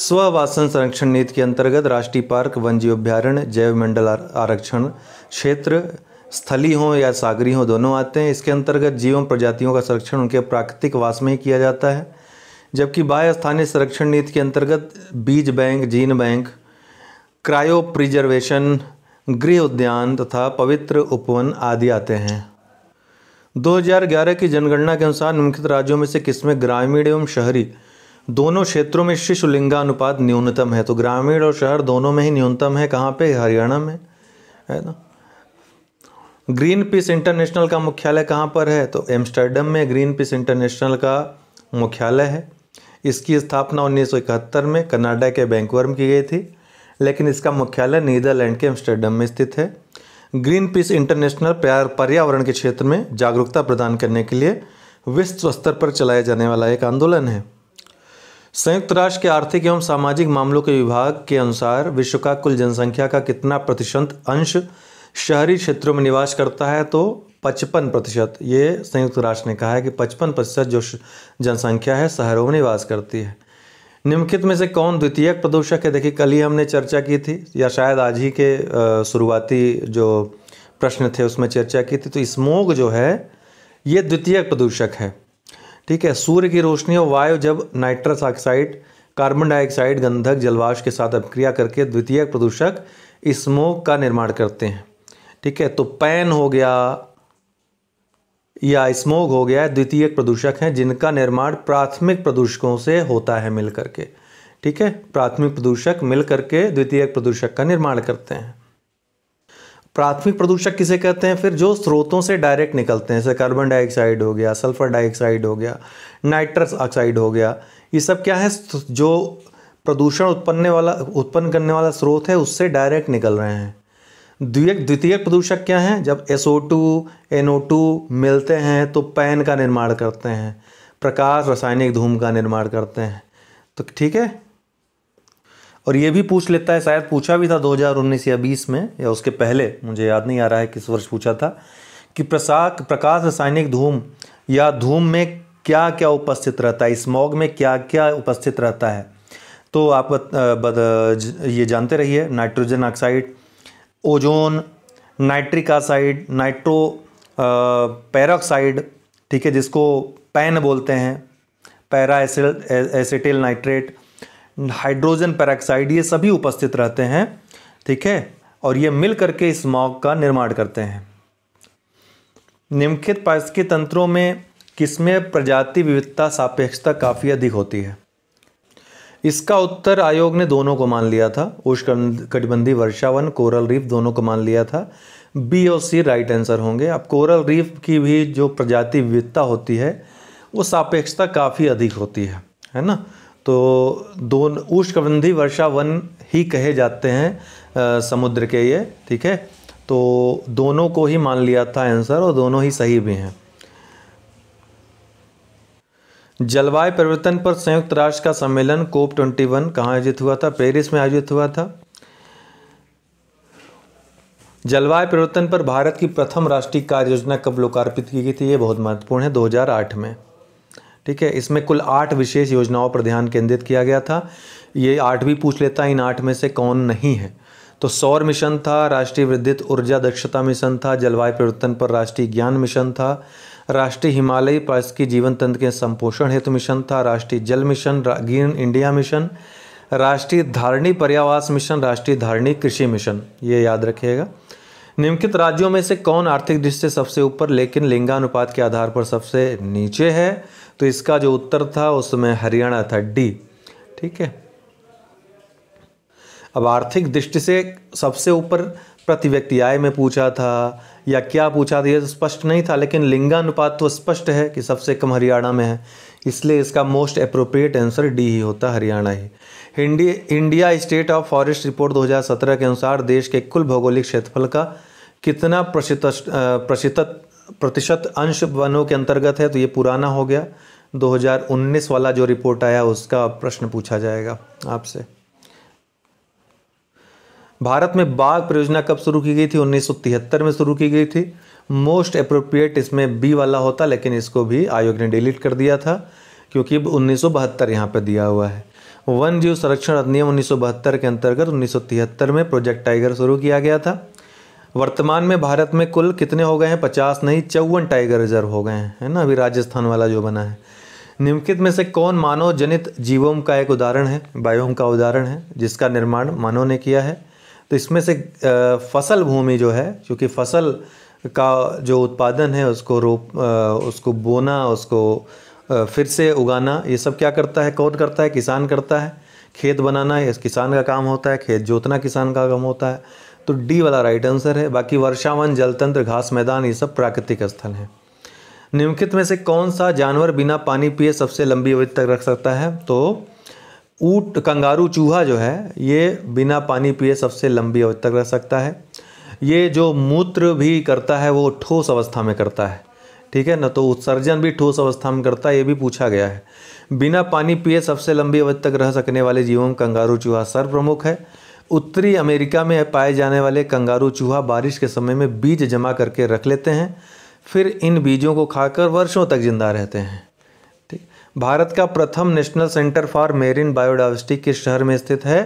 स्ववासन संरक्षण नीति के अंतर्गत राष्ट्रीय पार्क वन जीव अभ्यारण्य जैव मंडल आरक्षण क्षेत्र स्थली हों या सागरी हों दोनों आते हैं इसके अंतर्गत जीवों प्रजातियों का संरक्षण उनके प्राकृतिक वास में ही किया जाता है जबकि बाह्य स्थानीय संरक्षण नीति के अंतर्गत बीज bank gene bank cryopreservation गृह उद्यान तथा पवित्र उपवन आदि आते हैं 2011 की जनगणना के अनुसार निम्नलिखित राज्यों में से किसमें ग्रामीण एवं शहरी दोनों क्षेत्रों में शिशु लिंगानुपात न्यूनतम है तो ग्रामीण और शहर दोनों में ही न्यूनतम है कहाँ पे हरियाणा में है ना ग्रीन पीस इंटरनेशनल का मुख्यालय कहाँ पर है तो एम्स्टर्डम में ग्रीन पीस इंटरनेशनल का मुख्यालय है इसकी स्थापना उन्नीस में कनाडा के बैंकवर्म की गई थी लेकिन इसका मुख्यालय नीदरलैंड के एम्स्टर्डम में स्थित है ग्रीन पीस इंटरनेशनल पर्यावरण के क्षेत्र में जागरूकता प्रदान करने के लिए विश्व स्तर पर चलाया जाने वाला एक आंदोलन है संयुक्त राष्ट्र के आर्थिक एवं सामाजिक मामलों के विभाग के अनुसार विश्व का कुल जनसंख्या का कितना प्रतिशत अंश शहरी क्षेत्रों में निवास करता है तो पचपन प्रतिशत ये संयुक्त राष्ट्र ने कहा है कि पचपन प्रतिशत जो जनसंख्या है शहरों में निवास करती है निम्नलिखित में से कौन द्वितीयक प्रदूषक है देखिए कल ही हमने चर्चा की थी या शायद आज ही के शुरुआती जो प्रश्न थे उसमें चर्चा की थी तो स्मोग जो है ये द्वितीयक प्रदूषक है ठीक है सूर्य की रोशनी और वायु जब नाइट्रस ऑक्साइड कार्बन डाइऑक्साइड गंधक जलवाश के साथ अपक्रिया करके द्वितीयक प्रदूषक स्मोक का निर्माण करते हैं ठीक है तो पैन हो गया या स्मोग हो गया द्वितीयक प्रदूषक हैं जिनका निर्माण प्राथमिक प्रदूषकों से होता है मिल करके ठीक है प्राथमिक प्रदूषक मिल करके द्वितीयक प्रदूषक का निर्माण करते हैं प्राथमिक प्रदूषक किसे कहते हैं फिर जो स्रोतों से डायरेक्ट निकलते हैं जैसे कार्बन डाइऑक्साइड हो गया सल्फर डाइऑक्साइड हो गया नाइट्रस ऑक्साइड हो गया ये सब क्या है जो प्रदूषण उत्पन्न वाला उत्पन्न करने वाला स्रोत है उससे डायरेक्ट निकल रहे हैं द्वितीयक द्वितीयक प्रदूषक क्या हैं जब SO2, NO2 मिलते हैं तो पैन का निर्माण करते हैं प्रकाश रासायनिक धूम का निर्माण करते हैं तो ठीक है और ये भी पूछ लेता है शायद पूछा भी था 2019 या 20 में या उसके पहले मुझे याद नहीं आ रहा है किस वर्ष पूछा था कि प्रसाक प्रकाश रासायनिक धूम या धूम में क्या क्या उपस्थित रहता है स्मॉग में क्या क्या उपस्थित रहता है तो आप बद, ये जानते रहिए nitrogen oxide ozone nitric oxide nitro peroxide ठीक है जिसको पैन बोलते हैं para acetyl nitrate hydrogen peroxide ये सभी उपस्थित रहते हैं ठीक है और ये मिल करके स्मॉग का निर्माण करते हैं निम्नलिखित के तंत्रों में किसमें प्रजाति विविधता सापेक्षता काफ़ी अधिक होती है इसका उत्तर आयोग ने दोनों को मान लिया था उष्णकटिबंधी वर्षावन कोरल रीफ दोनों को मान लिया था बी और सी राइट आंसर होंगे अब कोरल रीफ की भी जो प्रजाति विविधता होती है वो सापेक्षता काफ़ी अधिक होती है है ना तो दो उष्णकटिबंधी वर्षावन ही कहे जाते हैं आ, समुद्र के ये ठीक है तो दोनों को ही मान लिया था आंसर और दोनों ही सही भी हैं जलवायु परिवर्तन पर संयुक्त राष्ट्र का सम्मेलन कोप ट्वेंटी वन कहाँ आयोजित हुआ था पेरिस में आयोजित हुआ था जलवायु परिवर्तन पर भारत की प्रथम राष्ट्रीय कार्य योजना कब लोकार्पित की गई थी ये बहुत महत्वपूर्ण है 2008 में ठीक है इसमें कुल आठ विशेष योजनाओं पर ध्यान केंद्रित किया गया था ये आठ भी पूछ लेता इन आठ में से कौन नहीं है तो सौर मिशन था राष्ट्रीय विद्युत ऊर्जा दक्षता मिशन था जलवायु परिवर्तन पर राष्ट्रीय ज्ञान मिशन था राष्ट्रीय हिमालयी की जीवन तंत्र के संपोषण हेतु मिशन था राष्ट्रीय जल मिशन ग्रीन इंडिया मिशन राष्ट्रीय धारणी पर्यावास मिशन राष्ट्रीय धारणी कृषि मिशन ये याद रखिएगा निम्नलिखित राज्यों में से कौन आर्थिक दृष्टि से सबसे ऊपर लेकिन लिंगानुपात के आधार पर सबसे नीचे है तो इसका जो उत्तर था उसमें हरियाणा था डी ठीक है अब आर्थिक दृष्टि से सबसे ऊपर प्रति व्यक्ति आय में पूछा था या क्या पूछा था यह तो स्पष्ट नहीं था लेकिन लिंगानुपात तो स्पष्ट है कि सबसे कम हरियाणा में है इसलिए इसका मोस्ट अप्रोप्रिएट आंसर डी ही होता हरियाणा ही India state of forest report 2017 के अनुसार देश के कुल भौगोलिक क्षेत्रफल का कितना प्रशित प्रशित प्रतिशत अंश वनों के अंतर्गत है तो ये पुराना हो गया 2019 वाला जो रिपोर्ट आया उसका प्रश्न पूछा जाएगा आपसे भारत में बाघ परियोजना कब शुरू की गई थी उन्नीस में शुरू की गई थी मोस्ट अप्रोप्रिएट इसमें बी वाला होता लेकिन इसको भी आयोग ने डिलीट कर दिया था क्योंकि अब उन्नीस सौ यहाँ पर दिया हुआ है वन जीव संरक्षण अधिनियम उन्नीस के अंतर्गत उन्नीस में प्रोजेक्ट टाइगर शुरू किया गया था वर्तमान में भारत में कुल कितने हो गए हैं पचास नहीं चौवन टाइगर रिजर्व हो गए हैं है ना अभी राजस्थान वाला जो बना है निम्नलिखित में से कौन मानव जनित जीवों का एक उदाहरण है बायोम का उदाहरण है जिसका निर्माण मानव ने किया है तो इसमें से फसल भूमि जो है क्योंकि फसल का जो उत्पादन है उसको रोप उसको बोना उसको फिर से उगाना ये सब क्या करता है कौन करता है किसान करता है खेत बनाना ये किसान का काम होता है खेत जोतना किसान का काम होता है तो डी वाला राइट आंसर है बाकी वर्षावन जलतंत्र घास मैदान ये सब प्राकृतिक स्थल हैं निम्नलिखित में से कौन सा जानवर बिना पानी पिए सबसे लंबी अवधि तक रख सकता है तो ऊट कंगारू चूहा जो है ये बिना पानी पिए सबसे लंबी अवधि तक रह सकता है ये जो मूत्र भी करता है वो ठोस अवस्था में करता है ठीक है ना तो उत्सर्जन भी ठोस अवस्था में करता है ये भी पूछा गया है बिना पानी पिए सबसे लंबी अवधि तक रह सकने वाले जीवों में कंगारू चूहा सर्व प्रमुख है उत्तरी अमेरिका में पाए जाने वाले कंगारू चूहा बारिश के समय में बीज जमा करके रख लेते हैं फिर इन बीजों को खाकर वर्षों तक जिंदा रहते हैं भारत का प्रथम national centre for marine biodiversity किस शहर में स्थित है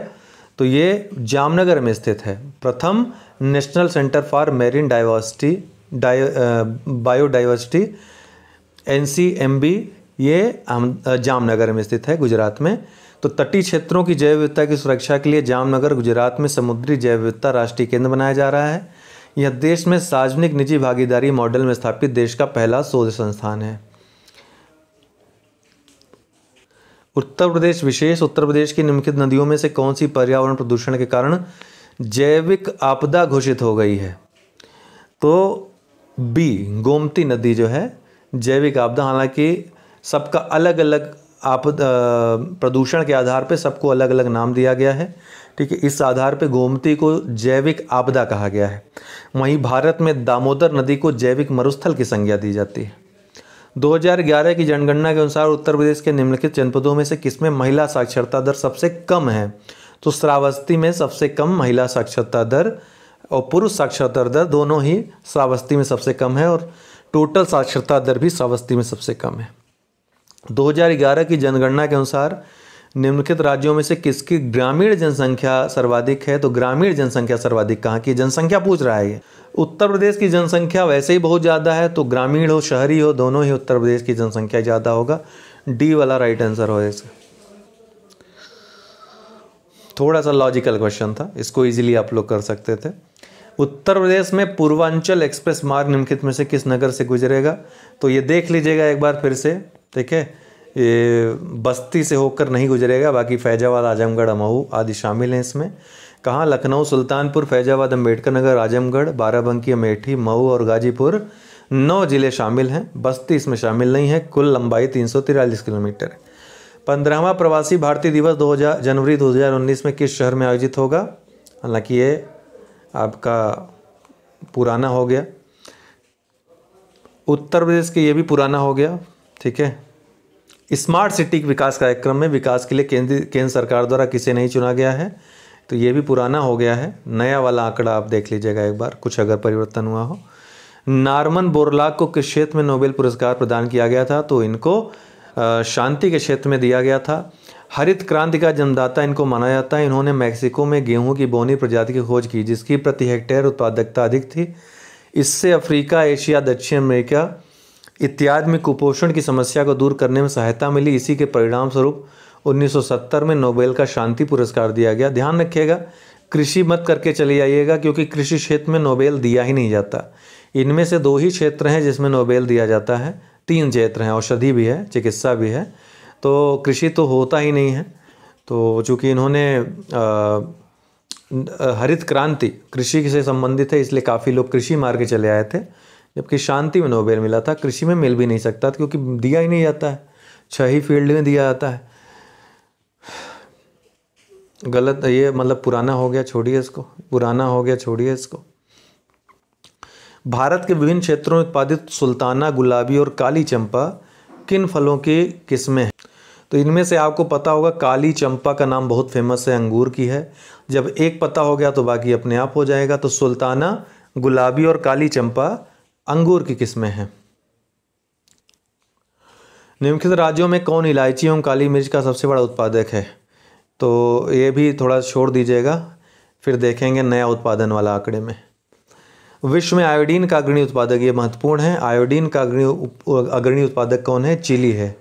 तो ये जामनगर में स्थित है प्रथम national centre for marine diversity biodiversity N C M B ये हम जामनगर में स्थित है गुजरात में तो तटीय क्षेत्रों की जैव विविधता की सुरक्षा के लिए जामनगर गुजरात में समुद्री जैव विविधता राष्ट्रीय केंद्र बनाया जा रहा है यह देश में सार्वजनिक निजी भागीदारी मॉडल में स्थापित देश का पहला शोध संस्थान है उत्तर प्रदेश विशेष उत्तर प्रदेश की निम्नलिखित नदियों में से कौन सी पर्यावरण प्रदूषण के कारण जैविक आपदा घोषित हो गई है तो बी गोमती नदी जो है जैविक आपदा हालांकि सबका अलग अलग आप प्रदूषण के आधार पर सबको अलग अलग नाम दिया गया है ठीक है इस आधार पर गोमती को जैविक आपदा कहा गया है वहीं भारत में दामोदर नदी को जैविक मरुस्थल की संज्ञा दी जाती है 2011 की जनगणना के अनुसार उत्तर प्रदेश के निम्नलिखित जनपदों में से किसमें महिला साक्षरता दर सबसे कम है तो श्रावस्ती में सबसे कम महिला साक्षरता दर और पुरुष साक्षरता दर दोनों ही श्रावस्ती में सबसे कम है और टोटल साक्षरता दर भी श्रावस्ती में सबसे कम है 2011 की जनगणना के अनुसार निम्नलिखित राज्यों में से किसकी ग्रामीण जनसंख्या सर्वाधिक है तो ग्रामीण जनसंख्या सर्वाधिक कहाँ की जनसंख्या पूछ रहा है ये उत्तर प्रदेश की जनसंख्या वैसे ही बहुत ज़्यादा है तो ग्रामीण हो शहरी हो दोनों ही उत्तर प्रदेश की जनसंख्या ज़्यादा होगा डी वाला राइट आंसर हो इसका थोड़ा सा लॉजिकल क्वेश्चन था इसको इजीली आप लोग कर सकते थे उत्तर प्रदेश में पूर्वांचल एक्सप्रेस मार्ग निम्नलिखित में से किस नगर से गुजरेगा तो ये देख लीजिएगा एक बार फिर से ठीक है ये बस्ती से होकर नहीं गुजरेगा बाकी फैजाबाद आजमगढ़ अमऊ आदि शामिल हैं इसमें कहाँ लखनऊ सुल्तानपुर फैजाबाद अम्बेडकर नगर आजमगढ़ बाराबंकी अमेठी मऊ और गाजीपुर नौ ज़िले शामिल हैं बस्ती इसमें शामिल नहीं है कुल लंबाई तीन किलोमीटर पंद्रहवा प्रवासी भारतीय दिवस दो जनवरी दो में किस शहर में आयोजित होगा हालांकि ये आपका पुराना हो गया उत्तर प्रदेश के ये भी पुराना हो गया ठीक है स्मार्ट सिटी के विकास कार्यक्रम में विकास के लिए केंद्र केंद्र सरकार द्वारा किसे नहीं चुना गया है तो ये भी पुराना हो गया है नया वाला आंकड़ा आप देख लीजिएगा एक बार कुछ अगर परिवर्तन हुआ हो नार्मन बोरलाक को किस क्षेत्र में नोबेल पुरस्कार प्रदान किया गया था तो इनको शांति के क्षेत्र में दिया गया था हरित क्रांति का जन्मदाता इनको माना जाता है इन्होंने मैक्सिको में गेहूं की बोनी प्रजाति की खोज की जिसकी प्रति हेक्टेयर उत्पादकता अधिक थी इससे अफ्रीका एशिया दक्षिण अमेरिका इत्यादि में कुपोषण की समस्या को दूर करने में सहायता मिली इसी के परिणाम स्वरूप 1970 में नोबेल का शांति पुरस्कार दिया गया ध्यान रखिएगा कृषि मत करके चले जाइएगा क्योंकि कृषि क्षेत्र में नोबेल दिया ही नहीं जाता इनमें से दो ही क्षेत्र हैं जिसमें नोबेल दिया जाता है तीन क्षेत्र हैं औषधि भी है चिकित्सा भी है तो कृषि तो होता ही नहीं है तो चूँकि इन्होंने हरित क्रांति कृषि से संबंधित है इसलिए काफ़ी लोग कृषि मार्ग चले आए थे जबकि शांति में नोबेल मिला था कृषि में मिल भी नहीं सकता क्योंकि दिया ही नहीं जाता है छह ही फील्ड में दिया जाता है गलत ये मतलब पुराना हो गया छोड़िए इसको पुराना हो गया छोड़िए इसको भारत के विभिन्न क्षेत्रों में उत्पादित सुल्ताना गुलाबी और काली चंपा किन फलों की किस्में हैं तो इनमें से आपको पता होगा काली चंपा का नाम बहुत फेमस है अंगूर की है जब एक पता हो गया तो बाकी अपने आप हो जाएगा तो सुल्ताना गुलाबी और काली चंपा अंगूर की किस्में हैं निम्नलिखित राज्यों में कौन इलायची एवं काली मिर्च का सबसे बड़ा उत्पादक है तो ये भी थोड़ा छोड़ दीजिएगा फिर देखेंगे नया उत्पादन वाला आंकड़े में विश्व में आयोडीन का अग्रणी उत्पादक ये महत्वपूर्ण है आयोडीन का अग्रणी अग्रणी उत्पादक कौन है चिली है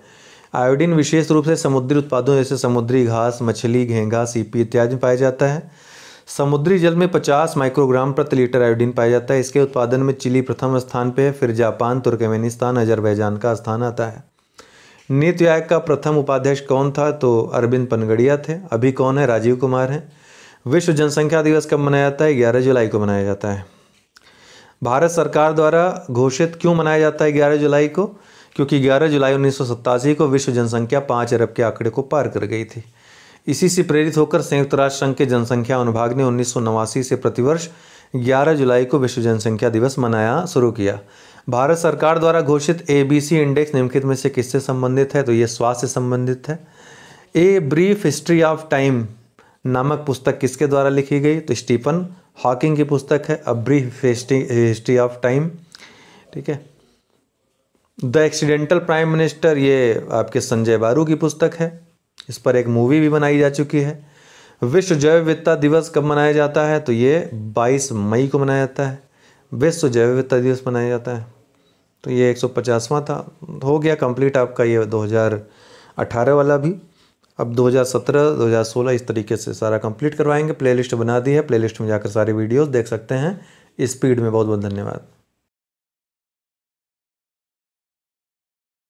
आयोडीन विशेष रूप से समुद्री उत्पादों जैसे समुद्री घास मछली घेंगा सीपी इत्यादि में पाया जाता है समुद्री जल में 50 माइक्रोग्राम प्रति लीटर आयोडीन पाया जाता है इसके उत्पादन में चिली प्रथम स्थान पर है फिर जापान तुर्कमेनिस्तान अजरबैजान का स्थान आता है नीति आयोग का प्रथम उपाध्यक्ष कौन था तो अरविंद पनगड़िया थे अभी कौन है राजीव कुमार हैं विश्व जनसंख्या दिवस कब मनाया जाता है ग्यारह जुलाई को मनाया जाता है भारत सरकार द्वारा घोषित क्यों मनाया जाता है ग्यारह जुलाई को क्योंकि 11 जुलाई उन्नीस को विश्व जनसंख्या पाँच अरब के आंकड़े को पार कर गई थी इसी से प्रेरित होकर संयुक्त राष्ट्र संघ के जनसंख्या अनुभाग ने उन्नीस से प्रतिवर्ष 11 जुलाई को विश्व जनसंख्या दिवस मनाया शुरू किया भारत सरकार द्वारा घोषित एबीसी इंडेक्स निम्नलिखित में से किससे संबंधित है तो ये स्वास्थ्य से संबंधित है a brief history of time नामक पुस्तक किसके द्वारा लिखी गई तो स्टीफन हॉकिंग की पुस्तक है a brief history of time ठीक है द एक्सीडेंटल प्राइम मिनिस्टर ये आपके संजय बारू की पुस्तक है इस पर एक मूवी भी बनाई जा चुकी है विश्व जैव विविधता दिवस कब मनाया जाता है तो ये 22 मई को मनाया जाता है विश्व जैव विविधता दिवस मनाया जाता है तो ये एक था हो गया कंप्लीट आपका ये 2018 वाला भी अब 2017 2016 इस तरीके से सारा कंप्लीट करवाएंगे प्लेलिस्ट बना दी है प्लेलिस्ट में जाकर सारी वीडियोस देख सकते हैं स्पीड में बहुत बहुत धन्यवाद